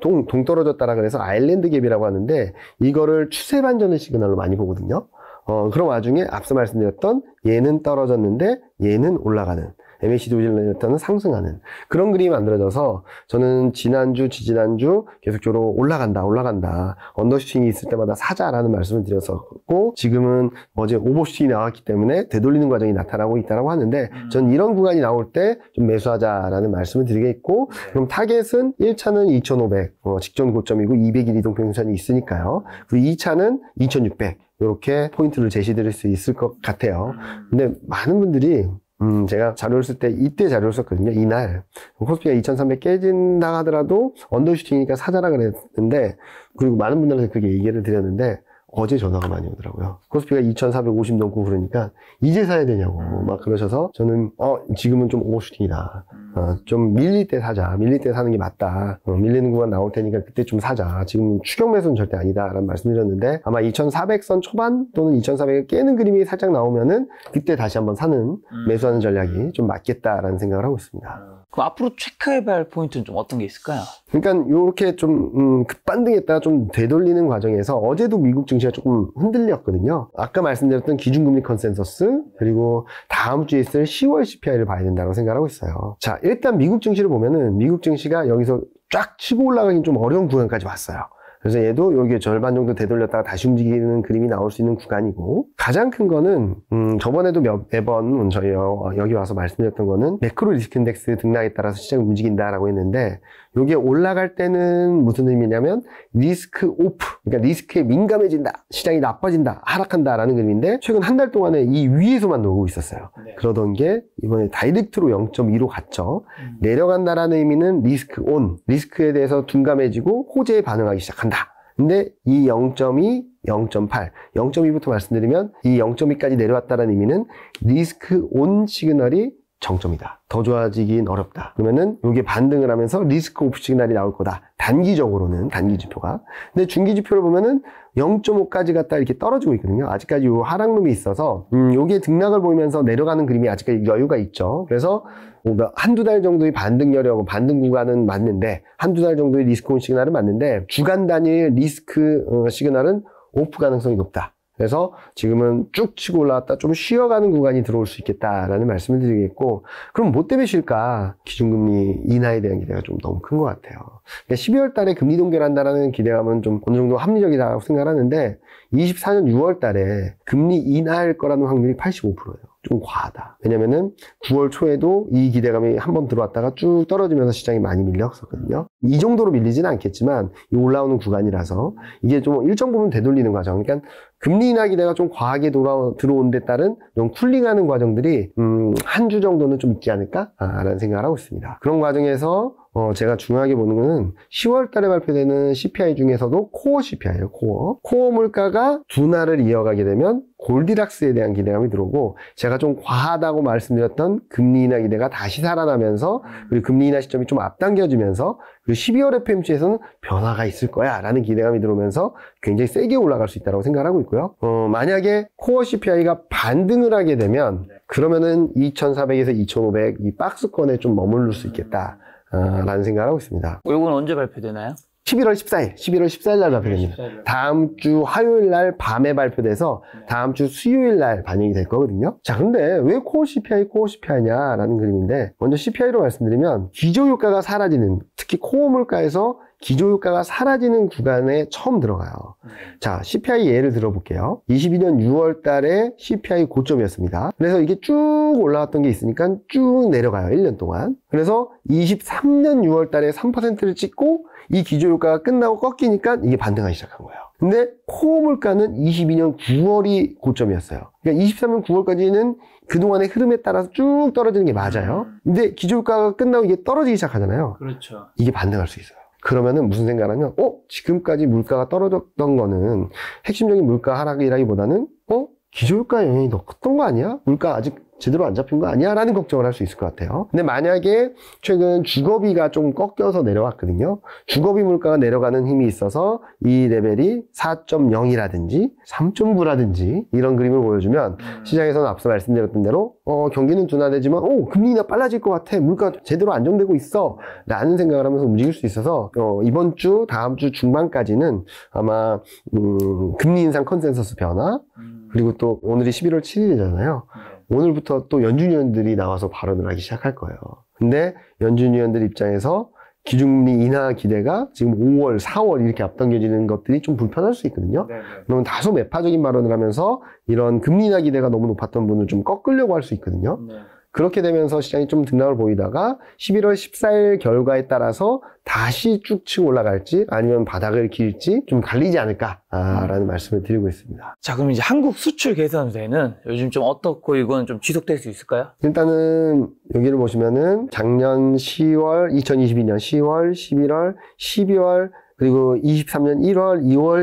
동, 동 떨어졌다라 그래서 아일랜드 갭이라고 하는데 이거를 추세 반전의 시그널로 많이 보거든요 어, 그런 와중에 앞서 말씀드렸던 얘는 떨어졌는데 얘는 올라가는 MACD 오질레이터는 상승하는 그런 그림이 만들어져서 저는 지난주, 지지난주 계속적으로 올라간다, 올라간다. 언더슈팅이 있을 때마다 사자라는 말씀을 드렸었고 지금은 어제 오버슈팅이 나왔기 때문에 되돌리는 과정이 나타나고 있다라고 하는데 음. 전 이런 구간이 나올 때 좀 매수하자라는 말씀을 드리겠고 네. 그럼 타겟은 1차는 2,500 어, 직전 고점이고 200일 이동 평균선이 있으니까요. 그리고 2차는 2,600 이렇게 포인트를 제시드릴 수 있을 것 같아요. 음. 근데 많은 분들이 음, 제가 자료를 쓸 때 이때 자료를 썼거든요. 이날 코스피가 2,300 깨진다 하더라도 언더슈팅이니까 사자라 그랬는데 그리고 많은 분들한테 그게 얘기를 드렸는데 어제 전화가 많이 오더라고요. 코스피가 2,450 넘고 그러니까 이제 사야 되냐고 음. 막 그러셔서 저는 어 지금은 좀 오버슈팅이다. 어, 좀 밀릴 때 사자. 밀릴 때 사는 게 맞다. 어, 밀리는 구간 나올 테니까 그때 좀 사자. 지금 추격 매수는 절대 아니다. 라는 말씀드렸는데 아마 2400선 초반 또는 2400을 깨는 그림이 살짝 나오면은 그때 다시 한번 사는 음. 매수하는 전략이 좀 맞겠다라는 생각을 하고 있습니다. 그럼 앞으로 체크해봐야 할 포인트는 좀 어떤 게 있을까요? 그러니까 이렇게 좀 음, 급반등에 따라 좀 되돌리는 과정에서 어제도 미국 증시가 조금 흔들렸거든요. 아까 말씀드렸던 기준금리 컨센서스 그리고 다음 주에 있을 10월 CPI를 봐야 된다고 생각하고 있어요. 자, 일단 미국 증시를 보면은 미국 증시가 여기서 쫙 치고 올라가긴 좀 어려운 구간까지 왔어요. 그래서 얘도 여기 절반 정도 되돌렸다가 다시 움직이는 그림이 나올 수 있는 구간이고 가장 큰 거는 음 저번에도 몇, 매번 저희 어, 여기 와서 말씀드렸던 거는 매크로 리스크 인덱스 등락에 따라서 시장이 움직인다라고 했는데 이게 올라갈 때는 무슨 의미냐면 리스크 오프 그러니까 리스크에 민감해진다 시장이 나빠진다 하락한다라는 의미인데 최근 한 달 동안에 이 위에서만 놀고 있었어요 네. 그러던 게 이번에 다이렉트로 0.2로 갔죠 음. 내려간다라는 의미는 리스크 온 리스크에 대해서 둔감해지고 호재에 반응하기 시작한다 근데 이0.2 0.8, 0.2부터 말씀드리면 이 0.2까지 내려왔다는 의미는 리스크 온 시그널이 정점이다. 더 좋아지긴 어렵다. 그러면은 이게 반등을 하면서 리스크 오프 시그널이 나올 거다. 단기적으로는 단기 지표가. 근데 중기 지표를 보면은 0.5까지 갔다 이렇게 떨어지고 있거든요. 아직까지 요 하락룸이 있어서 음, 요게 등락을 보이면서 내려가는 그림이 아직까지 여유가 있죠. 그래서 뭐 한두 달 정도의 반등 여력, 반등 구간은 맞는데 한두 달 정도의 리스크 온 시그널은 맞는데 주간 단위의 리스크 어, 시그널은 오프 가능성이 높다. 그래서 지금은 쭉 치고 올라왔다 좀 쉬어가는 구간이 들어올 수 있겠다라는 말씀을 드리겠고 그럼 뭐 때문에 쉴까? 기준금리 인하에 대한 기대가 좀 너무 큰 것 같아요. 그러니까 12월 달에 금리 동결 한다라는 기대감은 좀 어느 정도 합리적이라고 생각하는데 24년 6월 달에 금리 인하할 거라는 확률이 85%예요. 좀 과하다. 왜냐면은 9월 초에도 이 기대감이 한 번 들어왔다가 쭉 떨어지면서 시장이 많이 밀렸었거든요. 이 정도로 밀리지는 않겠지만 올라오는 구간이라서 이게 좀 일정 부분 되돌리는 과정. 그러니까 금리 인하 기대가 좀 과하게 돌아 들어온 데 따른 이 쿨링하는 과정들이 음, 한 주 정도는 좀 있지 않을까라는 생각을 하고 있습니다. 그런 과정에서 어, 제가 중요하게 보는 거는 10월 달에 발표되는 CPI 중에서도 코어 CPI예요. 코어. 코어 물가가 둔화를 이어가게 되면 골디락스에 대한 기대감이 들어오고 제가 좀 과하다고 말씀드렸던 금리 인하 기대가 다시 살아나면서 그리고 금리 인하 시점이 좀 앞당겨지면서 그리고 12월 FMC에서는 변화가 있을 거야 라는 기대감이 들어오면서 굉장히 세게 올라갈 수 있다고 생각하고 있고요 어, 만약에 코어 CPI가 반등을 하게 되면 그러면은 2400에서 2500 이 박스권에 좀 머무를 수 있겠다 라는 생각을 하고 있습니다. 이건 언제 발표되나요? 11월 14일, 11월 14일 날 발표됩니다. 14일. 다음 주 화요일 날 밤에 발표돼서 다음 주 수요일 날 반영이 될 거거든요. 자, 근데 왜 코어 CPI, 코어 CPI냐라는 그림인데 먼저 CPI로 말씀드리면 기저효과가 사라지는 특히 코어 물가에서 기저효과가 사라지는 구간에 처음 들어가요. 음. 자, CPI 예를 들어볼게요. 22년 6월 달에 CPI 고점이었습니다. 그래서 이게 쭉 올라왔던 게 있으니까 쭉 내려가요. 1년 동안. 그래서 23년 6월 달에 3%를 찍고 이기저효과가 끝나고 꺾이니까 이게 반등하기 시작한 거예요. 근데 코어 물가는 22년 9월이 고점이었어요. 그러니까 23년 9월까지는 그동안의 흐름에 따라서 쭉 떨어지는 게 맞아요. 음. 근데 기저효과가 끝나고 이게 떨어지기 시작하잖아요. 그렇죠. 이게 반등할 수 있어요. 그러면은 무슨 생각을하냐 어? 지금까지 물가가 떨어졌던 거는 핵심적인 물가 하락이라기보다는, 어? 기저유가 영향이 더 컸던 거 아니야? 물가 아직 제대로 안 잡힌 거 아니야? 라는 걱정을 할 수 있을 것 같아요. 근데 만약에 최근 주거비가 좀 꺾여서 내려왔거든요. 주거비 물가가 내려가는 힘이 있어서 이 레벨이 4.0이라든지 3.9라든지 이런 그림을 보여주면 음. 시장에서는 앞서 말씀드렸던 대로 어, 경기는 둔화되지만 오 금리가 빨라질 것 같아 물가 제대로 안정되고 있어 라는 생각을 하면서 움직일 수 있어서 어, 이번 주 다음 주 중반까지는 아마 음, 금리 인상 컨센서스 변화 음. 그리고 또 오늘이 11월 7일이잖아요. 오늘부터 또 연준위원들이 나와서 발언을 하기 시작할 거예요. 근데 연준위원들 입장에서 기준금리 인하 기대가 지금 5월, 4월 이렇게 앞당겨지는 것들이 좀 불편할 수 있거든요. 네네. 네. 그러면 다소 매파적인 발언을 하면서 이런 금리 인하 기대가 너무 높았던 분을 좀 꺾으려고 할 수 있거든요. 네 그렇게 되면서 시장이 좀 등락을 보이다가 11월 14일 결과에 따라서 다시 쭉 치고 올라갈지 아니면 바닥을 길지 좀 갈리지 않을까라는 음. 말씀을 드리고 있습니다. 자 그럼 이제 한국 수출 계산세는 요즘 좀 어떻고 이건 좀 지속될 수 있을까요? 일단은 여기를 보시면은 작년 10월, 2022년 10월, 11월, 12월 그리고 23년 1월,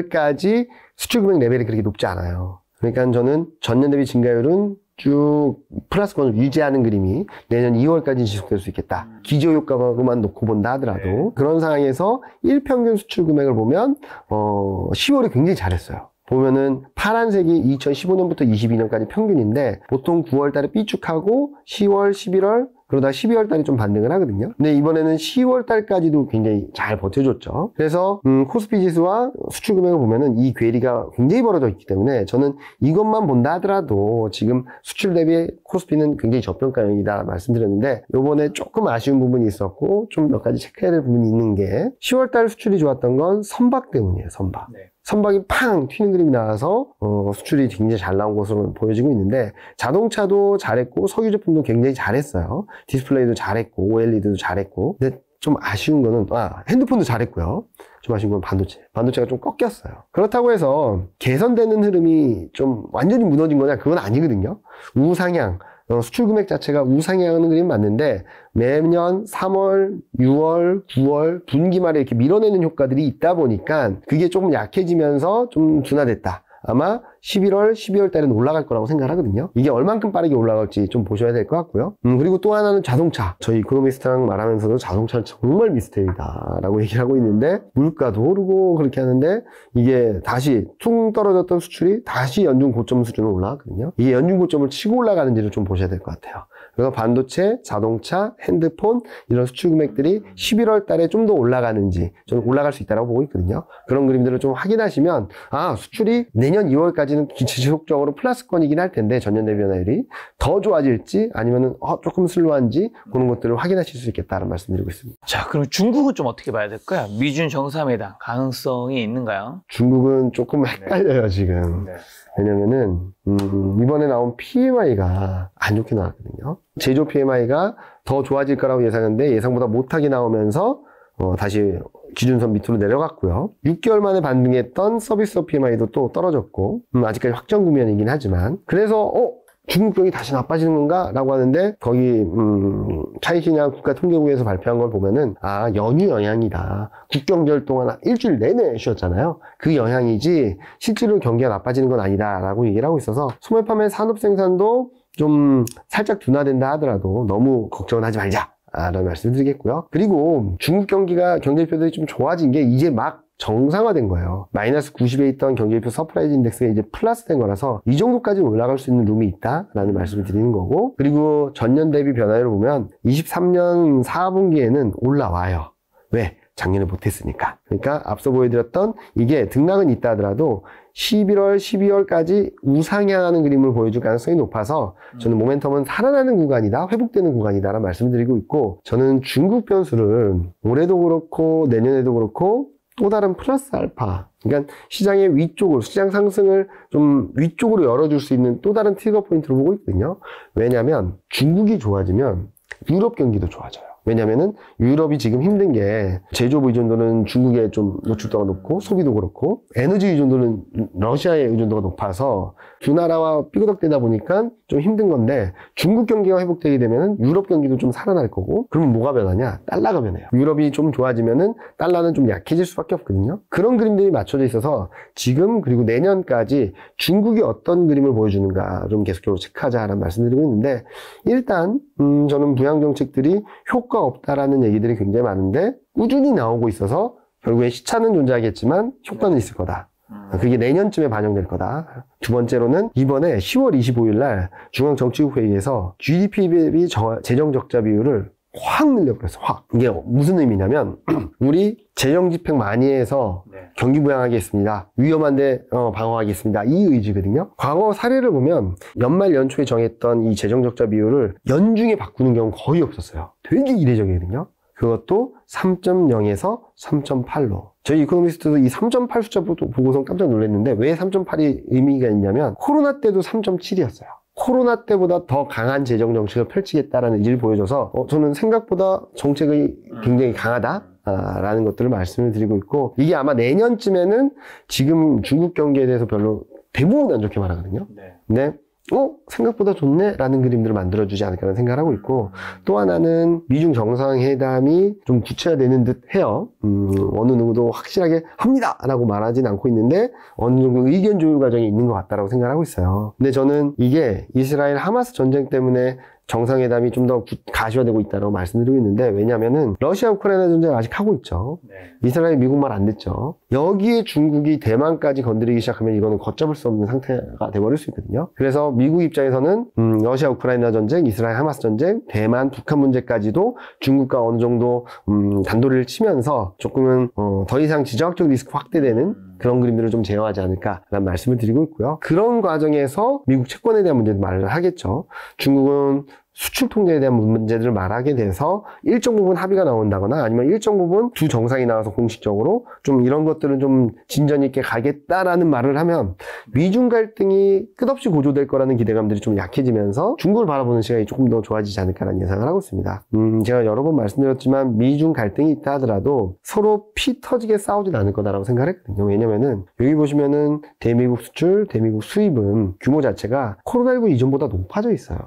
2월까지 수출 금액 레벨이 그렇게 높지 않아요. 그러니까 저는 전년 대비 증가율은 쭉 플러스권을 유지하는 그림이 내년 2월까지 지속될 수 있겠다. 음. 기저효과만 놓고 본다 하더라도 네. 그런 상황에서 일평균 수출 금액을 보면 어 10월이 굉장히 잘했어요. 보면은 파란색이 2015년부터 22년까지 평균인데 보통 9월 달에 삐죽하고 10월, 11월, 그러다 12월 달에 좀 반등을 하거든요. 근데 이번에는 10월 달까지도 굉장히 잘 버텨줬죠. 그래서 음, 코스피 지수와 수출 금액을 보면은 이 괴리가 굉장히 벌어져 있기 때문에 저는 이것만 본다 하더라도 지금 수출 대비 코스피는 굉장히 저평가형이다 말씀드렸는데 요번에 조금 아쉬운 부분이 있었고 좀 몇 가지 체크해야 될 부분이 있는 게 10월 달 수출이 좋았던 건 선박 때문이에요. 선박. 네. 선박이 팡 튀는 그림이 나와서 어, 수출이 굉장히 잘 나온 것으로 보여지고 있는데 자동차도 잘했고 석유 제품도 굉장히 잘했어요. 디스플레이도 잘했고 OLED도 잘했고 근데 좀 아쉬운 거는 아 핸드폰도 잘했고요. 좀 아쉬운 건 반도체. 반도체가 좀 꺾였어요. 그렇다고 해서 개선되는 흐름이 좀 완전히 무너진 거냐 그건 아니거든요. 우상향 수출 금액 자체가 우상향하는 그림 맞는데 매년 3월, 6월, 9월 분기말에 이렇게 밀어내는 효과들이 있다 보니까 그게 조금 약해지면서 좀 둔화됐다. 아마 11월, 12월 달에는 올라갈 거라고 생각 하거든요. 이게 얼만큼 빠르게 올라갈지 좀 보셔야 될 것 같고요. 음, 그리고 또 하나는 자동차. 저희 이코노미스트랑 말하면서도 자동차는 정말 미스테리다 라고 얘기를 하고 있는데 물가도 오르고 그렇게 하는데 이게 다시 퉁 떨어졌던 수출이 다시 연중 고점 수준으로 올라왔거든요. 이게 연중 고점을 치고 올라가는지를 좀 보셔야 될 것 같아요. 그래서 반도체, 자동차, 핸드폰 이런 수출 금액들이 11월 달에 좀 더 올라가는지 저는 올라갈 수 있다고 보고 있거든요. 그런 그림들을 좀 확인하시면 아 수출이 내년 2월까지는 지속적으로 플러스권이긴 할 텐데 전년 대비 변화율이 더 좋아질지 아니면 어, 조금 슬로한지 그런 것들을 확인하실 수 있겠다는 말씀드리고 있습니다. 자 그럼 중국은 좀 어떻게 봐야 될까요? 미준 정상회담 가능성이 있는가요? 중국은 조금 네. 헷갈려요 네. 지금. 네. 왜냐면은 음, 이번에 나온 PMI가 안 좋게 나왔거든요. 제조 PMI가 더 좋아질 거라고 예상했는데 예상보다 못하게 나오면서 어, 다시 기준선 밑으로 내려갔고요. 6개월 만에 반등했던 서비스업 PMI도 또 떨어졌고 음, 아직까지 확정 구면이긴 하지만 그래서 어 중국병이 다시 나빠지는 건가라고 하는데 거기 음, 차이시냐 국가통계국에서 발표한 걸 보면은 아 연휴 영향이다. 국경절 동안 일주일 내내 쉬었잖아요. 그 영향이지 실제로 경기가 나빠지는 건 아니다라고 얘기를 하고 있어서 소매 판매 산업 생산도 좀 살짝 둔화된다 하더라도 너무 걱정하지 은 말자. 라는 말씀 을 드리겠고요. 그리고 중국 경기가 경제표들이 좀 좋아진 게 이제 막 정상화된 거예요. 마이너스 90에 있던 경제지표 서프라이즈 인덱스가 이제 플러스 된 거라서 이 정도까지 올라갈 수 있는 룸이 있다라는 말씀을 드리는 거고 그리고 전년 대비 변화율을 보면 23년 4분기에는 올라와요. 왜? 작년에 못했으니까. 그러니까 앞서 보여드렸던 이게 등락은 있다 하더라도 11월, 12월까지 우상향하는 그림을 보여줄 가능성이 높아서 저는 모멘텀은 살아나는 구간이다, 회복되는 구간이다라는 말씀을 드리고 있고 저는 중국 변수를 올해도 그렇고 내년에도 그렇고 또 다른 플러스 알파. 그러니까 시장의 위쪽으로, 시장 상승을 좀 위쪽으로 열어줄 수 있는 또 다른 트리거 포인트로 보고 있거든요. 왜냐면 하 중국이 좋아지면 유럽 경기도 좋아져요. 왜냐면은 유럽이 지금 힘든 게 제조업 의존도는 중국에 좀 노출도가 높고 소비도 그렇고 에너지 의존도는 러시아의 의존도가 높아서 두 나라와 삐그덕대다 보니까 좀 힘든 건데 중국 경기가 회복되게 되면은 유럽 경기도 좀 살아날 거고 그럼 뭐가 변하냐? 달러가 변해요. 유럽이 좀 좋아지면은 달러는 좀 약해질 수밖에 없거든요. 그런 그림들이 맞춰져 있어서 지금 그리고 내년까지 중국이 어떤 그림을 보여주는가 좀 계속적으로 체크하자라는 말씀드리고 있는데 일단 음 저는 부양 정책들이 효과 효과 없다라는 얘기들이 굉장히 많은데 꾸준히 나오고 있어서 결국에 시차는 존재하겠지만 효과는 네. 있을 거다. 음. 아, 그게 내년쯤에 반영될 거다. 두 번째로는 이번에 10월 25일 날 중앙정치국 회의에서 GDP 대비 재정적자 비율을 확 늘려버렸어. 확. 이게 무슨 의미냐면 우리 재정 집행 많이 해서 네. 경기 부양하겠습니다. 위험한데 어, 방어하겠습니다. 이 의지거든요. 과거 사례를 보면 연말 연초에 정했던 이 재정 적자 비율을 연중에 바꾸는 경우 거의 없었어요. 되게 이례적이거든요. 그것도 3.0에서 3.8로 저희 이코노미스트도 이 3.8 숫자 보고서 깜짝 놀랐는데 왜 3.8이 의미가 있냐면 코로나 때도 3.7이었어요 코로나 때보다 더 강한 재정 정책을 펼치겠다라는 의지를 보여줘서 어, 저는 생각보다 정책이 굉장히 강하다라는 것들을 말씀을 드리고 있고 이게 아마 내년쯤에는 지금 중국 경기에 대해서 별로 대부분 안 좋게 말하거든요. 네. 근데 네. 어? 생각보다 좋네? 라는 그림들을 만들어주지 않을까라는 생각을 하고 있고 또 하나는 미중 정상회담이 좀 구체화되는 듯 해요 음, 어느 누구도 확실하게 합니다! 라고 말하진 않고 있는데 어느 정도 의견 조율 과정이 있는 것 같다라고 생각을 하고 있어요 근데 저는 이게 이스라엘 하마스 전쟁 때문에 정상회담이 좀 더 가시화되고 있다고 말씀드리고 있는데 왜냐면은 러시아 우크라이나 전쟁을 아직 하고 있죠. 네. 이스라엘 미국 말 안 듣죠. 여기에 중국이 대만까지 건드리기 시작하면 이거는 걷잡을 수 없는 상태가 돼버릴 수 있거든요. 그래서 미국 입장에서는 음, 러시아 우크라이나 전쟁, 이스라엘 하마스 전쟁, 대만 북한 문제까지도 중국과 어느 정도 음, 단도를 리 치면서 조금은 어, 더 이상 지정학적 리스크 확대되는 음. 그런 그림들을 좀 제어하지 않을까라는 말씀을 드리고 있고요. 그런 과정에서 미국 채권에 대한 문제도 말을 하겠죠. 중국은 수출 통제에 대한 문제들을 말하게 돼서 일정 부분 합의가 나온다거나 아니면 일정 부분 두 정상이 나와서 공식적으로 좀 이런 것들은 좀 진전 있게 가겠다라는 말을 하면 미중 갈등이 끝없이 고조될 거라는 기대감들이 좀 약해지면서 중국을 바라보는 시간이 조금 더 좋아지지 않을까라는 예상을 하고 있습니다. 음, 제가 여러 번 말씀드렸지만 미중 갈등이 있다 하더라도 서로 피 터지게 싸우진 않을 거다라고 생각을 했거든요. 왜냐면은 여기 보시면은 대미국 수출, 대미국 수입은 규모 자체가 코로나19 이전보다 높아져 있어요.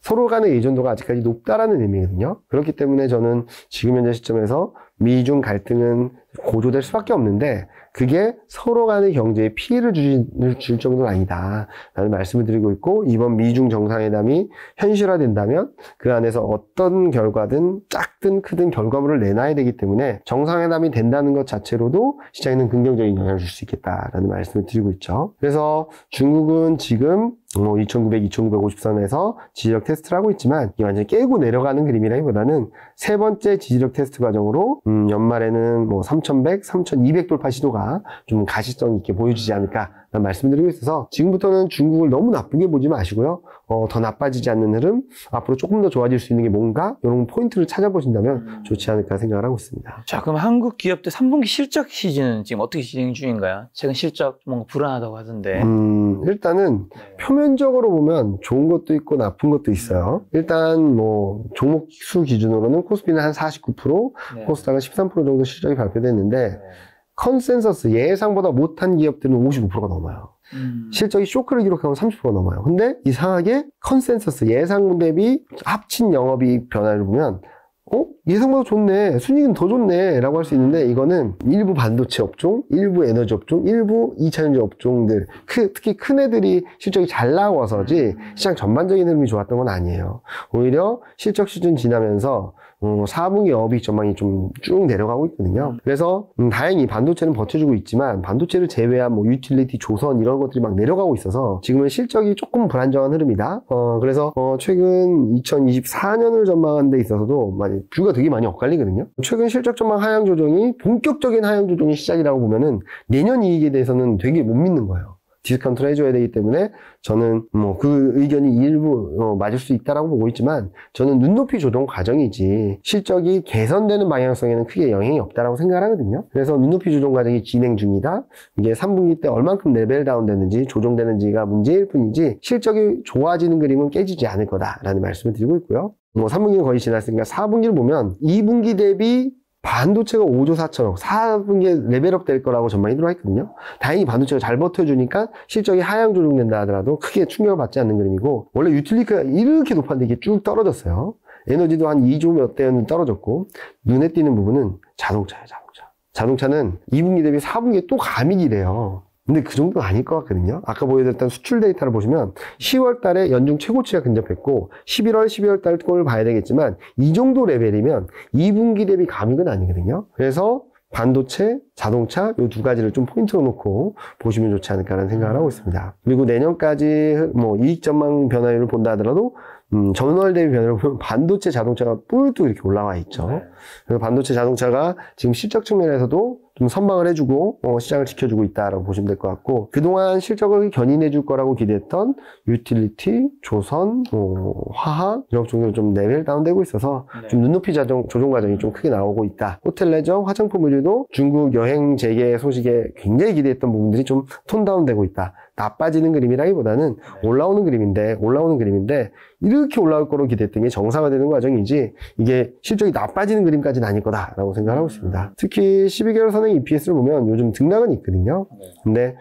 서로 간의 의존도가 아직까지 높다라는 의미거든요. 그렇기 때문에 저는 지금 현재 시점에서 미중 갈등은 고조될 수밖에 없는데 그게 서로 간의 경제에 피해를 주줄 정도는 아니다 라는 말씀을 드리고 있고 이번 미중 정상회담이 현실화된다면 그 안에서 어떤 결과든 작든 크든 결과물을 내놔야 되기 때문에 정상회담이 된다는 것 자체로도 시장에는 긍정적인 영향을 줄 수 있겠다라는 말씀을 드리고 있죠 그래서 중국은 지금 뭐 2900, 2950선에서 지지력 테스트를 하고 있지만 이게 완전히 깨고 내려가는 그림이라기보다는 세 번째 지지력 테스트 과정으로 음 연말에는 뭐 3100, 3200 돌파 시도가 좀 가시성 있게 보여지지 않을까 말씀드리고 있어서 지금부터는 중국을 너무 나쁘게 보지 마시고요. 어, 더 나빠지지 않는 흐름, 앞으로 조금 더 좋아질 수 있는 게 뭔가 이런 포인트를 찾아보신다면 음. 좋지 않을까 생각을 하고 있습니다. 자, 그럼 한국 기업들 3분기 실적 시즌은 지금 어떻게 진행 중인가요? 최근 실적 뭔가 불안하다고 하던데. 음, 일단은 네. 표면적으로 보면 좋은 것도 있고 나쁜 것도 있어요. 음. 일단 뭐 종목 수 기준으로는 코스피는 한 49%, 네. 코스닥은 13% 정도 실적이 발표됐는데 네. 컨센서스 예상보다 못한 기업들은 55%가 넘어요. 음. 실적이 쇼크를 기록하면 30%가 넘어요. 근데 이상하게 컨센서스 예상 대비 합친 영업이익 변화를 보면 어? 예상보다 좋네. 순익은 더 좋네. 라고 할 수 있는데, 이거는 일부 반도체 업종, 일부 에너지 업종, 일부 이차전지 업종들, 크, 특히 큰 애들이 실적이 잘 나와서지 음. 시장 전반적인 흐름이 좋았던 건 아니에요. 오히려 실적 시즌 지나면서 4분기 어, 업이 전망이 좀 쭉 내려가고 있거든요. 음. 그래서 음, 다행히 반도체는 버텨주고 있지만 반도체를 제외한 뭐 유틸리티, 조선 이런 것들이 막 내려가고 있어서 지금은 실적이 조금 불안정한 흐름이다. 어, 그래서 어, 최근 2024년을 전망하는데 있어서도 많이, 뷰가 되게 많이 엇갈리거든요. 최근 실적 전망 하향 조정이 본격적인 하향 조정의 시작이라고 보면은 내년 이익에 대해서는 되게 못 믿는 거예요. 디스카운트를 해줘야 되기 때문에 저는 뭐 그 의견이 일부 어, 맞을 수 있다라고 보고 있지만 저는 눈높이 조정 과정이지 실적이 개선되는 방향성에는 크게 영향이 없다라고 생각을 하거든요. 그래서 눈높이 조정 과정이 진행 중이다. 이게 3분기 때 얼만큼 레벨 다운됐는지 조정되는지가 문제일 뿐이지 실적이 좋아지는 그림은 깨지지 않을 거다라는 말씀을 드리고 있고요. 뭐 3분기는 거의 지났으니까 4분기를 보면 2분기 대비 반도체가 5조 4천억, 4분기 에 레벨업 될 거라고 전망이 들어있거든요. 다행히 반도체가 잘 버텨주니까 실적이 하향 조정된다 하더라도 크게 충격을 받지 않는 그림이고, 원래 유틸리티가 이렇게 높았는데 이게 쭉 떨어졌어요. 에너지도 한 2조 몇 대는 떨어졌고, 눈에 띄는 부분은 자동차예요, 자동차. 자동차는 2분기 대비 4분기에 또 감익이 돼요. 근데 그 정도는 아닐 것 같거든요. 아까 보여드렸던 수출 데이터를 보시면 10월 달에 연중 최고치가 근접했고 11월, 12월 달 꼴을 봐야 되겠지만 이 정도 레벨이면 2분기 대비 감익은 아니거든요. 그래서 반도체, 자동차 이 두 가지를 좀 포인트로 놓고 보시면 좋지 않을까라는 생각을 하고 있습니다. 그리고 내년까지 뭐 이익 전망 변화율을 본다 하더라도 음, 전월 대비 변화를 보면 반도체 자동차가 뿔뚝 이렇게 올라와 있죠. 네. 그래서 반도체 자동차가 지금 실적 측면에서도 좀 선방을 해주고 어, 시장을 지켜주고 있다라고 보시면 될 것 같고 그동안 실적을 견인해줄 거라고 기대했던 유틸리티, 조선, 어, 화학 이런 종류는 좀 레벨 다운되고 있어서 네. 좀 눈높이 자정, 조정 과정이 좀 크게 나오고 있다. 호텔 레저, 화장품 의류도 중국 여행 재개 소식에 굉장히 기대했던 부분들이 좀 톤 다운되고 있다. 나빠지는 그림이라기보다는 네. 올라오는 그림인데 올라오는 그림인데 이렇게 올라올 거로 기대했던 게 정상화되는 과정이지 이게 실적이 나빠지는 그림까지는 아닐 거다라고 생각하고 있습니다. 음. 특히 12개월 선행 EPS를 보면 요즘 등락은 있거든요. 네. 근데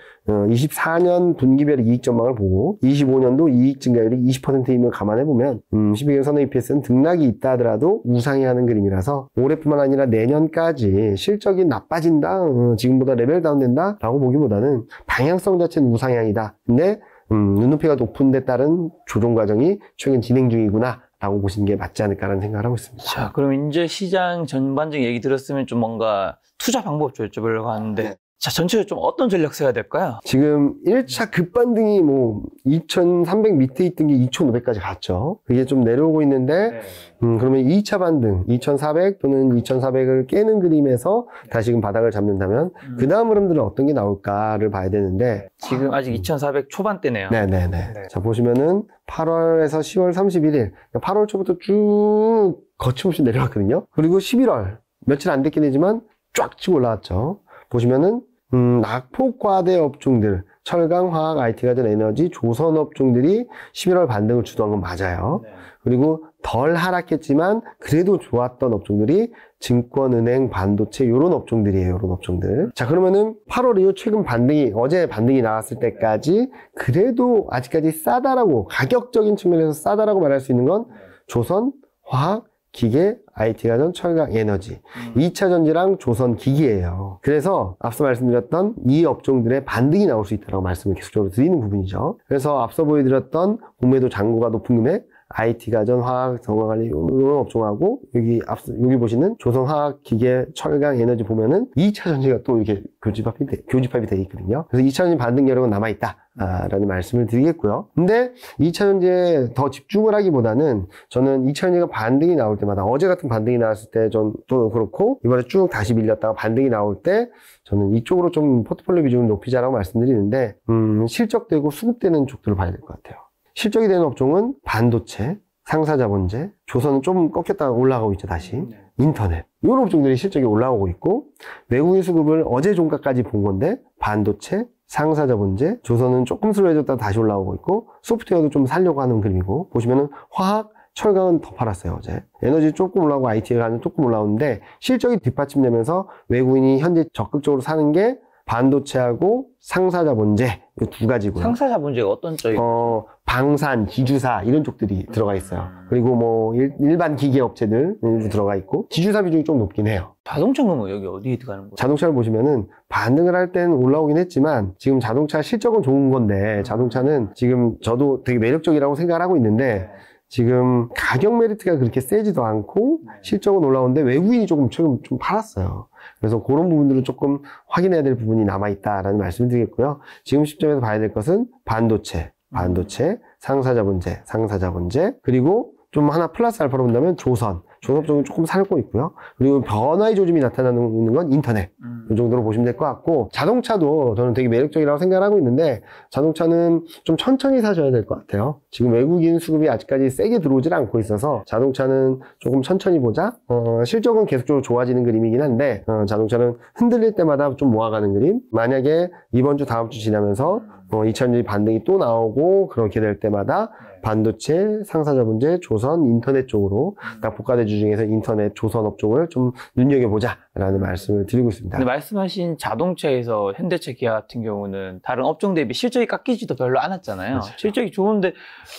24년 어, 분기별 이익 전망을 보고 25년도 이익 증가율이 20%임을 감안해 보면 음, 12개월 선호 EPS는 등락이 있다 하더라도 우상향하는 그림이라서 올해뿐만 아니라 내년까지 실적이 나빠진다, 어, 지금보다 레벨 다운된다라고 보기보다는 방향성 자체는 우상향이다. 근데 음, 눈높이가 높은 데 따른 조정 과정이 최근 진행 중이구나. 라고 보시는 게 맞지 않을까라는 생각을 하고 있습니다. 자, 그럼 이제 시장 전반적인 얘기 들었으면 좀 뭔가 투자 방법 좀 여쭤보려고 하는데 네. 자, 전체적으로 좀 어떤 전략 써야 될까요? 지금 1차 급반등이 뭐 2,300 밑에 있던 게 2,500까지 갔죠. 그게 좀 내려오고 있는데, 네. 음, 그러면 2차 반등, 2,400 또는 2,400을 깨는 그림에서 네. 다시금 바닥을 잡는다면, 음. 그 다음 흐름들은 어떤 게 나올까를 봐야 되는데. 아, 지금 아직 2,400 초반대네요. 네네네. 네. 자, 보시면은 8월에서 10월 31일, 8월 초부터 쭉 거침없이 내려왔거든요. 그리고 11월, 며칠 안 됐긴 했지만 쫙 치고 올라왔죠. 보시면은 음, 낙폭과대 업종들, 철강, 화학, IT 가전 에너지, 조선 업종들이 11월 반등을 주도한 건 맞아요. 네. 그리고 덜 하락했지만 그래도 좋았던 업종들이 증권, 은행, 반도체 이런 업종들이에요. 이런 업종들. 자 그러면은 8월 이후 최근 반등이 어제 반등이 나왔을 때까지 그래도 아직까지 싸다라고 가격적인 측면에서 싸다라고 말할 수 있는 건 네. 조선, 화학, 기계, IT 가전, 철강, 에너지. 음. 2차 전지랑 조선 기기예요. 그래서 앞서 말씀드렸던 이 업종들의 반등이 나올 수 있다고 말씀을 계속적으로 드리는 부분이죠. 그래서 앞서 보여드렸던 공매도 잔고가 높은 금액, IT가 전화학, 정화관리 이런 업종하고 여기 앞 여기 보시는 조선화학, 기계, 철강, 에너지 보면은 2차 전지가 또 이렇게 교집합이 돼, 교집합이 돼 있거든요. 그래서 2차 전지 반등 여력은 남아 있다. 라는 말씀을 드리겠고요. 근데 2차 전지에 더 집중을 하기보다는 저는 2차 전지가 반등이 나올 때마다 어제 같은 반등이 나왔을 때 전 또 그렇고 이번에 쭉 다시 밀렸다가 반등이 나올 때 저는 이쪽으로 좀 포트폴리오 비중을 높이자라고 말씀드리는데 음, 실적되고 수급되는 쪽들을 봐야 될 것 같아요. 실적이 되는 업종은 반도체, 상사자본제, 조선은 조금 꺾였다가 올라가고 있죠, 다시. 네. 인터넷. 이런 업종들이 실적이 올라오고 있고, 외국인 수급을 어제 종가까지 본 건데, 반도체, 상사자본제, 조선은 조금 슬로해졌다 다시 올라오고 있고, 소프트웨어도 좀 살려고 하는 그림이고, 보시면은 화학, 철강은 더 팔았어요, 어제. 에너지 조금 올라오고 IT가 조금 올라오는데, 실적이 뒷받침되면서 외국인이 현재 적극적으로 사는 게 반도체하고 상사자 문제 두 가지고요. 상사자 문제가 어떤 쪽이? 어, 방산, 기주사 이런 쪽들이 들어가 있어요. 음. 그리고 뭐 일, 반 기계 업체들 네. 들어가 있고 기주사 비중이 좀 높긴 해요. 자동차 그러면 뭐 여기 어디에 들어가는 거예요? 자동차를 보시면은 반등을 할 때는 올라오긴 했지만 지금 자동차 실적은 좋은 건데 음. 자동차는 지금 저도 되게 매력적이라고 생각을 하고 있는데 네. 지금 가격 메리트가 그렇게 세지도 않고 네. 실적은 올라오는데 외국인이 조금 최근 좀 팔았어요. 그래서 그런 부분들은 조금 확인해야 될 부분이 남아있다라는 말씀을 드리겠고요. 지금 시점에서 봐야 될 것은 반도체, 반도체, 상사자본제, 상사자본제, 그리고 좀 하나 플러스 알파로 본다면 조선. 종합적으로 조금 살고 있고요. 그리고 변화의 조짐이 나타나는 건 인터넷. 음. 이 정도로 보시면 될 것 같고, 자동차도 저는 되게 매력적이라고 생각 하고 있는데, 자동차는 좀 천천히 사셔야 될 것 같아요. 지금 외국인 수급이 아직까지 세게 들어오질 않고 있어서, 자동차는 조금 천천히 보자. 어, 실적은 계속적으로 좋아지는 그림이긴 한데, 어, 자동차는 흔들릴 때마다 좀 모아가는 그림. 만약에 이번 주, 다음 주 지나면서, 어, 2 0 0 0년이 반등이 또 나오고, 그렇게 될 때마다, 반도체, 상사자 문제, 조선, 인터넷 쪽으로 음. 딱 복과대주 중에서 인터넷, 조선업 쪽을 좀 눈여겨보자라는 말씀을 드리고 있습니다. 근데 말씀하신 자동차에서 현대차 기아 같은 경우는 다른 업종 대비 실적이 깎이지도 별로 않았잖아요. 맞아요. 그렇죠. 실적이 좋은데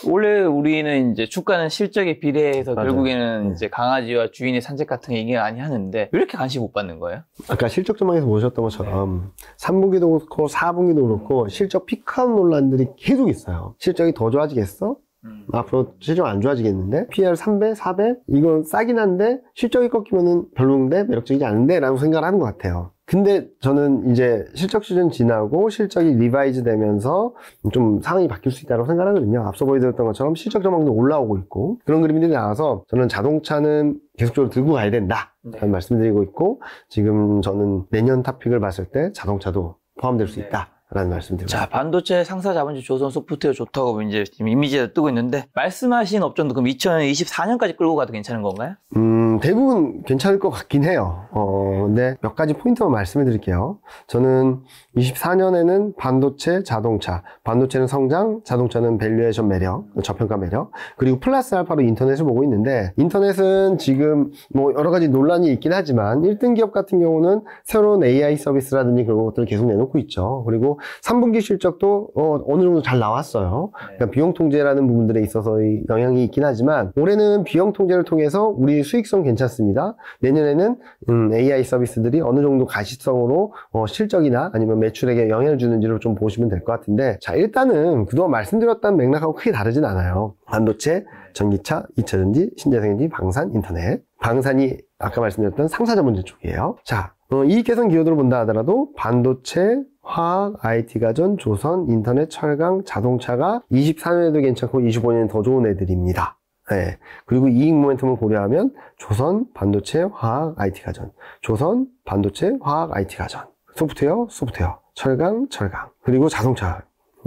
원래 우리는 이제 주가는 실적에 비례해서 맞아요. 결국에는 네. 이제 강아지와 주인의 산책 같은 얘기 많이 하는데 왜 이렇게 관심 못 받는 거예요? 아까 실적 전망에서 보셨던 것처럼 네. 3분기도 그렇고 4분기도 그렇고 실적 피크아 논란들이 계속 있어요. 실적이 더 좋아지겠어? 음. 앞으로 실적 안 좋아지겠는데 PR 3배, 4배 이건 싸긴 한데 실적이 꺾이면 별로인데 매력적이지 않은데 라고 생각을 하는 것 같아요 근데 저는 이제 실적 시즌 지나고 실적이 리바이즈 되면서 좀 상황이 바뀔 수 있다고 생각하거든요 앞서 보여드렸던 것처럼 실적 전망도 올라오고 있고 그런 그림들이 나와서 저는 자동차는 계속적으로 들고 가야 된다 네. 라는 말씀드리고 있고 지금 저는 내년 탑픽을 봤을 때 자동차도 포함될 수 네. 있다 라는 말씀 드립니다. 자, 반도체 상사 자본주 조선 소프트웨어 좋다고 이제 지금 이미지가 뜨고 있는데 말씀하신 업종도 그럼 2024년까지 끌고 가도 괜찮은 건가요? 음, 대부분 괜찮을 것 같긴 해요. 어, 근데 몇 가지 포인트만 말씀해 드릴게요. 저는 24년에는 반도체, 자동차, 반도체는 성장, 자동차는 밸류에이션 매력, 저평가 매력, 그리고 플러스 알파로 인터넷을 보고 있는데 인터넷은 지금 뭐 여러 가지 논란이 있긴 하지만 1등 기업 같은 경우는 새로운 AI 서비스라든지 그런 것들을 계속 내놓고 있죠. 그리고 3분기 실적도 어, 느 정도 잘 나왔어요. 네. 그러니까 비용 통제라는 부분들에 있어서의 영향이 있긴 하지만 올해는 비용 통제를 통해서 우리 수익성 괜찮습니다. 내년에는 음, AI 서비스들이 어느 정도 가시성으로 어, 실적이나 아니면 매출액에 영향을 주는지를 좀 보시면 될 것 같은데 자 일단은 그동안 말씀드렸던 맥락하고 크게 다르진 않아요 반도체, 전기차, 2차전지, 신재생 e 지 방산, 인터넷 방산이 아까 말씀드렸던 상사 자문제 쪽이에요 자 어, 이익 개선 기여도를 본다 하더라도 반도체, 화학, IT 가전, 조선, 인터넷, 철강, 자동차가 24년에도 괜찮고 25년에 더 좋은 애들입니다. 네. 그리고 이익 모멘텀을 고려하면 조선, 반도체, 화학, IT 가전. 조선, 반도체, 화학, IT 가전. 소프트웨어, 소프트웨어, 철강, 철강, 그리고 자동차.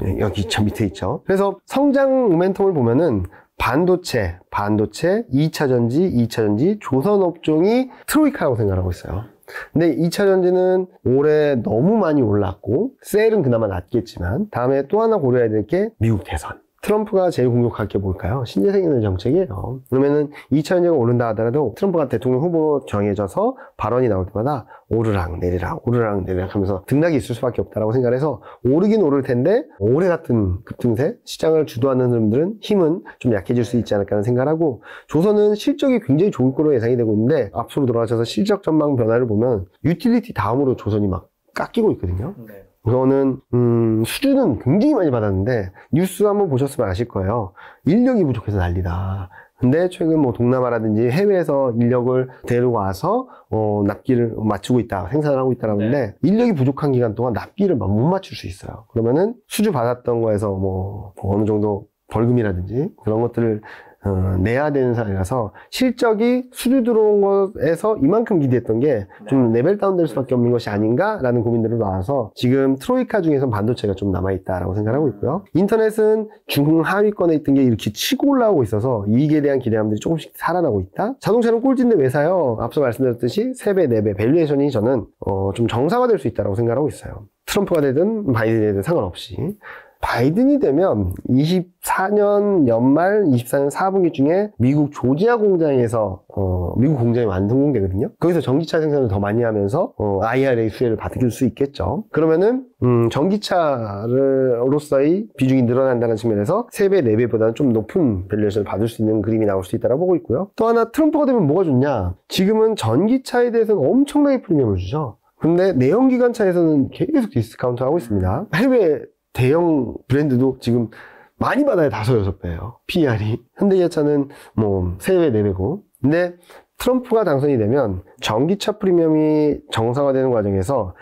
예, 여기 저 밑에 있죠. 그래서 성장 모멘텀을 보면은 반도체, 반도체, 2차 전지, 2차 전지, 조선 업종이 트로이카라고 생각하고 있어요. 근데 2차 전지는 올해 너무 많이 올랐고, 셀은 그나마 낮겠지만, 다음에 또 하나 고려해야 될 게 미국 대선. 트럼프가 제일 공격할 게 뭘까요? 신재생 에너지 정책이에요. 그러면은 2차전지가 오른다 하더라도 트럼프가 대통령 후보 정해져서 발언이 나올 때마다 오르락 내리락 오르락 내리락 하면서 등락이 있을 수밖에 없다라고 생각해서 오르긴 오를 텐데 올해 같은 급등세 시장을 주도하는 사람들은 힘은 좀 약해질 수 있지 않을까 하는 생각하고 을 조선은 실적이 굉장히 좋을 거로 예상이 되고 있는데 앞으로 돌아가셔서 실적 전망 변화를 보면 유틸리티 다음으로 조선이 막 깎이고 있거든요. 네. 이거는 음, 수준은 굉장히 많이 받았는데 뉴스 한번 보셨으면 아실 거예요. 인력이 부족해서 난리다. 근데 최근 뭐 동남아라든지 해외에서 인력을 데려와서 어, 납기를 맞추고 있다, 생산을 하고 있다라는데 네. 인력이 부족한 기간 동안 납기를 못 맞출 수 있어요. 그러면은 수주 받았던 거에서 뭐, 뭐 어느 정도 벌금이라든지 그런 것들을 어, 내야 되는 사람이라서 실적이 수주 들어온 것에서 이만큼 기대했던 게좀 네. 레벨 다운될 수밖에 없는 것이 아닌가라는 고민들을 나와서 지금 트로이카 중에선 반도체가 좀 남아있다라고 생각하고 있고요. 인터넷은 중하위권에 있던 게 이렇게 치고 올라오고 있어서 이익에 대한 기대감들이 조금씩 살아나고 있다. 자동차는 꼴찌인데 왜 사요? 앞서 말씀드렸듯이 3배, 4배 밸류에이션이 저는 어, 좀 정상화될 수 있다고 생각하고 있어요. 트럼프가 되든 바이든이 되든 상관없이 바이든이 되면 24년 연말 24년 4분기 중에 미국 조지아 공장에서 어, 미국 공장이 완성되거든요. 공 거기서 전기차 생산을 더 많이 하면서 어, IRA 수혜를 받을 수 있겠죠. 그러면은 음, 전기차로서의 비중이 늘어난다는 측면에서 3배, 4배보다는 좀 높은 밸류에이션을 받을 수 있는 그림이 나올 수 있다고 보고 있고요. 또 하나 트럼프가 되면 뭐가 좋냐? 지금은 전기차에 대해서는 엄청나게 프리미엄을 주죠. 근데 내연기관차에서는 계속 디스카운트 하고 있습니다. 해외 대형 브랜드도 지금 많이 받아야 다섯 여섯 배예요. PR이 현대기차는뭐 세 배 내내고 네 근데 트럼프가 당선이 되면 전기차 프리미엄이 정상화되는 과정에서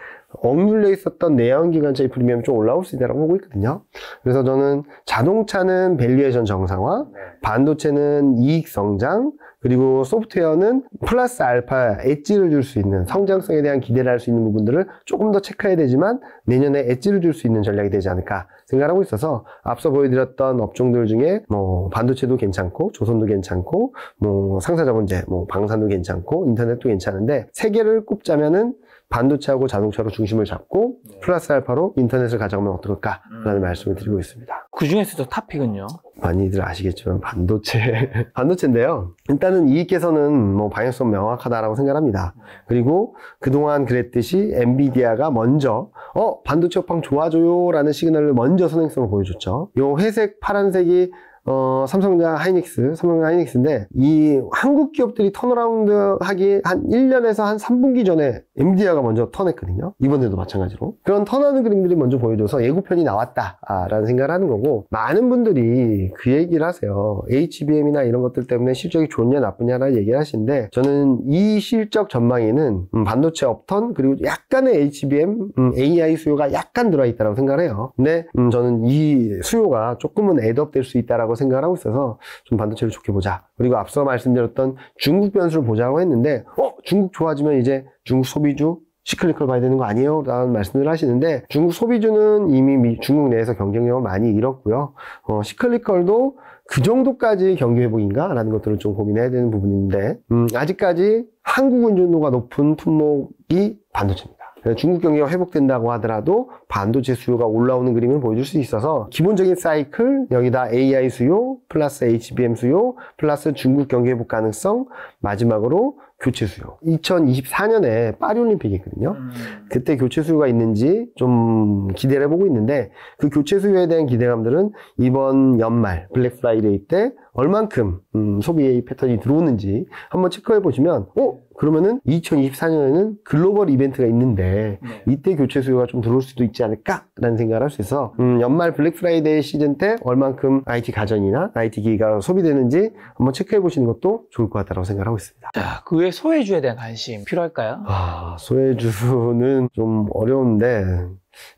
억눌려 있었던 내연기관차의 프리미엄이 좀 올라올 수 있다고 보고 있거든요. 그래서 저는 자동차는 밸류에이션 정상화, 네. 반도체는 이익 성장, 그리고 소프트웨어는 플러스 알파 엣지를 줄 수 있는 성장성에 대한 기대를 할 수 있는 부분들을 조금 더 체크해야 되지만 내년에 엣지를 줄 수 있는 전략이 되지 않을까 생각하고 있어서 앞서 보여드렸던 업종들 중에 뭐 반도체도 괜찮고 조선도 괜찮고 뭐 상사자본제, 뭐 방산도 괜찮고 인터넷도 괜찮은데 세 개를 꼽자면은 반도체하고 자동차로 중심을 잡고 네. 플러스 알파로 인터넷을 가져가면 어떨까라는 음. 말씀을 드리고 있습니다. 그 중에서도 탑픽은요? 많이들 아시겠지만 반도체 반도체인데요. 일단은 이익께서는 뭐 방향성 명확하다라고 생각합니다. 음. 그리고 그동안 그랬듯이 엔비디아가 먼저 어 반도체 업황 좋아져요라는 시그널을 먼저 선행성을 보여줬죠. 요 회색 파란색이 어, 삼성전자 하이닉스, 삼성자 하이닉스인데, 이 한국 기업들이 턴어라운드 하기 한 1년에서 한 3분기 전에 엠디아가 먼저 턴했거든요. 이번에도 마찬가지로. 그런 턴하는 그림들이 먼저 보여줘서 예고편이 나왔다라는 생각을 하는 거고 많은 분들이 그 얘기를 하세요. HBM이나 이런 것들 때문에 실적이 좋냐 나쁘냐라는 얘기를 하시는데 저는 이 실적 전망에는 음, 반도체 업턴 그리고 약간의 HBM, 음, AI 수요가 약간 들어있다고 생각을 해요. 근데 음, 저는 이 수요가 조금은 애드업될 수 있다고 생각을 하고 있어서 좀 반도체를 좋게 보자. 그리고 앞서 말씀드렸던 중국 변수를 보자고 했는데 어 중국 좋아지면 이제 중국 소비주 시클리컬 봐야 되는 거 아니에요? 라는 말씀을 하시는데 중국 소비주는 이미 중국 내에서 경쟁력을 많이 잃었고요. 어, 시클리컬도 그 정도까지 경기 회복인가? 라는 것들을 좀 고민해야 되는 부분인데 음, 아직까지 한국 운전도가 높은 품목이 반도체입니다. 중국 경기가 회복된다고 하더라도 반도체 수요가 올라오는 그림을 보여줄 수 있어서 기본적인 사이클 여기다 AI 수요 플러스 HBM 수요 플러스 중국 경기 회복 가능성 마지막으로 교체 수요. 2024년에 파리 올림픽이 있거든요. 음. 그때 교체 수요가 있는지 좀 기대를 해보고 있는데 그 교체 수요에 대한 기대감들은 이번 연말 블랙 프라이데이 때 얼만큼 음, 소비의 패턴이 들어오는지 한번 체크해 보시면 어 그러면은 2024년에는 글로벌 이벤트가 있는데 네. 이때 교체 수요가 좀 들어올 수도 있지 않을까라는 생각을 할 수 있어 음, 연말 블랙 프라이데이 시즌 때 얼만큼 IT 가전이나 IT 기기가 소비되는지 한번 체크해 보시는 것도 좋을 것 같다고 생각하고 있습니다. 자 그에 소외주에 대한 관심 필요할까요? 아, 소외주는 좀 어려운데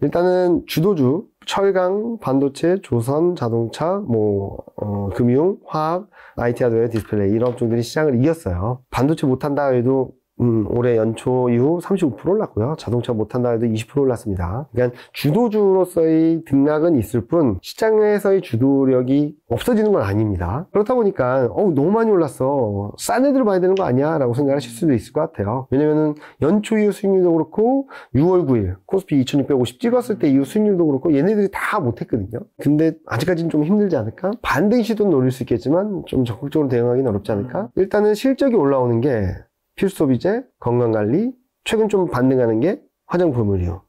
일단은 주도주, 철강, 반도체, 조선, 자동차, 뭐 어, 금융, 화학, IT 하드웨어, 디스플레이 이런 업들이 시장을 이겼어요. 반도체 못한다 해도 음, 올해 연초 이후 35% 올랐고요. 자동차 못한다 해도 20% 올랐습니다. 그러니까 주도주로서의 등락은 있을 뿐 시장에서의 주도력이 없어지는 건 아닙니다. 그렇다 보니까 어우 너무 많이 올랐어. 싼 애들 봐야 되는 거 아니야? 라고 생각하실 수도 있을 것 같아요. 왜냐면은 연초 이후 수익률도 그렇고 6월 9일 코스피 2650 찍었을 때 이후 수익률도 그렇고 얘네들이 다 못했거든요. 근데 아직까지는 좀 힘들지 않을까? 반등 시도는 노릴 수 있겠지만 좀 적극적으로 대응하기는 어렵지 않을까? 음. 일단은 실적이 올라오는 게 필수소비재, 건강관리, 최근 좀 반등하는 게 화장품의류,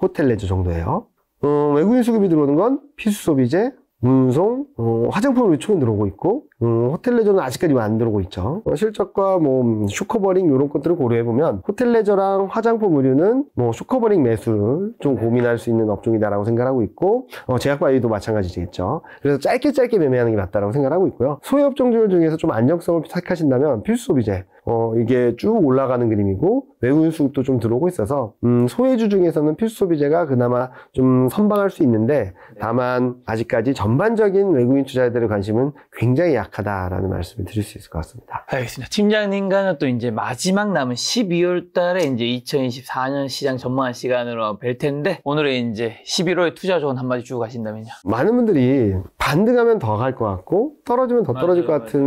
호텔 레저 정도예요. 어, 외국인 수급이 들어오는 건 필수소비재, 운송, 어, 화장품으로 최근 들어오고 있고 음, 호텔 레저는 아직까지 안 들어오고 있죠. 어, 실적과 뭐 음, 쇼커버링 이런 것들을 고려해보면 호텔 레저랑 화장품 의류는 뭐 쇼커버링 매수를 좀 고민할 수 있는 업종이다라고 생각하고 있고 어, 제약바이도 마찬가지겠죠. 그래서 짧게 짧게 매매하는 게 맞다라고 생각하고 있고요. 소외 업종 중에서 좀 안정성을 택하신다면 필수 소비재, 어, 이게 쭉 올라가는 그림이고 외국 인 수급도 좀 들어오고 있어서 음, 소외주 중에서는 필수 소비재가 그나마 좀 선방할 수 있는데 네. 다만 아직까지 전반적인 외국인 투자자들의 관심은 굉장히 약하다라는 말씀을 드릴 수 있을 것 같습니다. 알겠습니다. 팀장님과는 또 이제 마지막 남은 12월 달에 이제 2024년 시장 전망 시간으로 뵐 텐데 오늘의 이제 11월에 투자 조언 한마디 주고 가신다면요. 많은 분들이 반등하면 더 갈 것 같고 떨어지면 더 떨어질 맞아요, 것 같은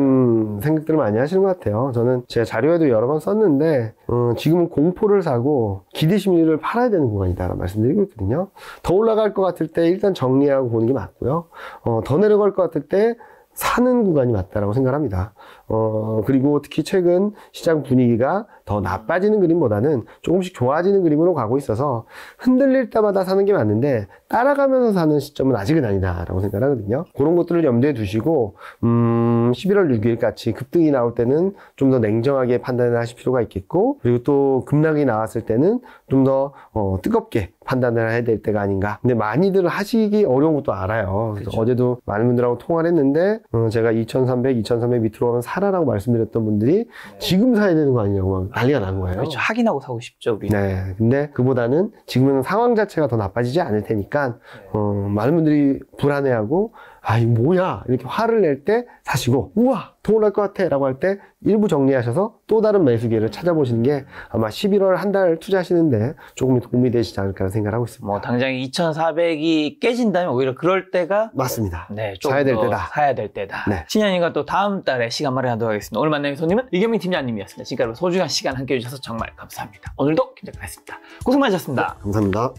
맞아요. 생각들을 많이 하시는 것 같아요. 저는 제 자료에도 여러 번 썼는데 어, 지금은 공포를 사고 기대 심리를 팔아야 되는 구간이다라고 말씀드리고 있거든요. 더 올라갈 것 같을 때 일단 정리하고 보는 게 맞고요. 어, 더 내려갈 것 같을 때 사는 구간이 맞다라고 생각합니다. 어, 그리고 특히 최근 시장 분위기가 더 나빠지는 그림보다는 조금씩 좋아지는 그림으로 가고 있어서 흔들릴 때마다 사는 게 맞는데 따라가면서 사는 시점은 아직은 아니다라고 생각을 하거든요. 그런 것들을 염두에 두시고, 음, 11월 6일 같이 급등이 나올 때는 좀 더 냉정하게 판단을 하실 필요가 있겠고, 그리고 또 급락이 나왔을 때는 좀더 어, 뜨겁게 판단을 해야 될 때가 아닌가. 근데 많이들 하시기 어려운 것도 알아요. 그렇죠. 어제도 많은 분들하고 통화를 했는데, 어, 제가 2,300, 2,300 밑으로 가면 사라라고 말씀드렸던 분들이 네. 지금 사야 되는 거 아니냐고 막 난리가 나는 거예요. 그렇죠. 확인하고 사고 싶죠, 우리. 네. 근데 그보다는 지금은 상황 자체가 더 나빠지지 않을 테니까 네. 어, 많은 분들이 불안해하고 아, 이뭐야 이렇게 화를 낼 때 사시고, 우와, 동원할 것 같아. 라고 할 때 일부 정리하셔서 또 다른 매수 기회를 찾아보시는 게 아마 11월 한 달 투자하시는데 조금 도움이 되시지 않을까 생각을 하고 있습니다. 뭐, 당장 2,400이 깨진다면 오히려 그럴 때가. 맞습니다. 네, 사야 될 때다. 사야 될 때다. 네. 신현이가 또 다음 달에 시간 마련하도록 하겠습니다. 오늘 만나는 손님은 이경민 팀장님이었습니다. 지금까지 소중한 시간 함께 해주셔서 정말 감사합니다. 오늘도 김작가였습니다. 고생 많으셨습니다. 네, 감사합니다.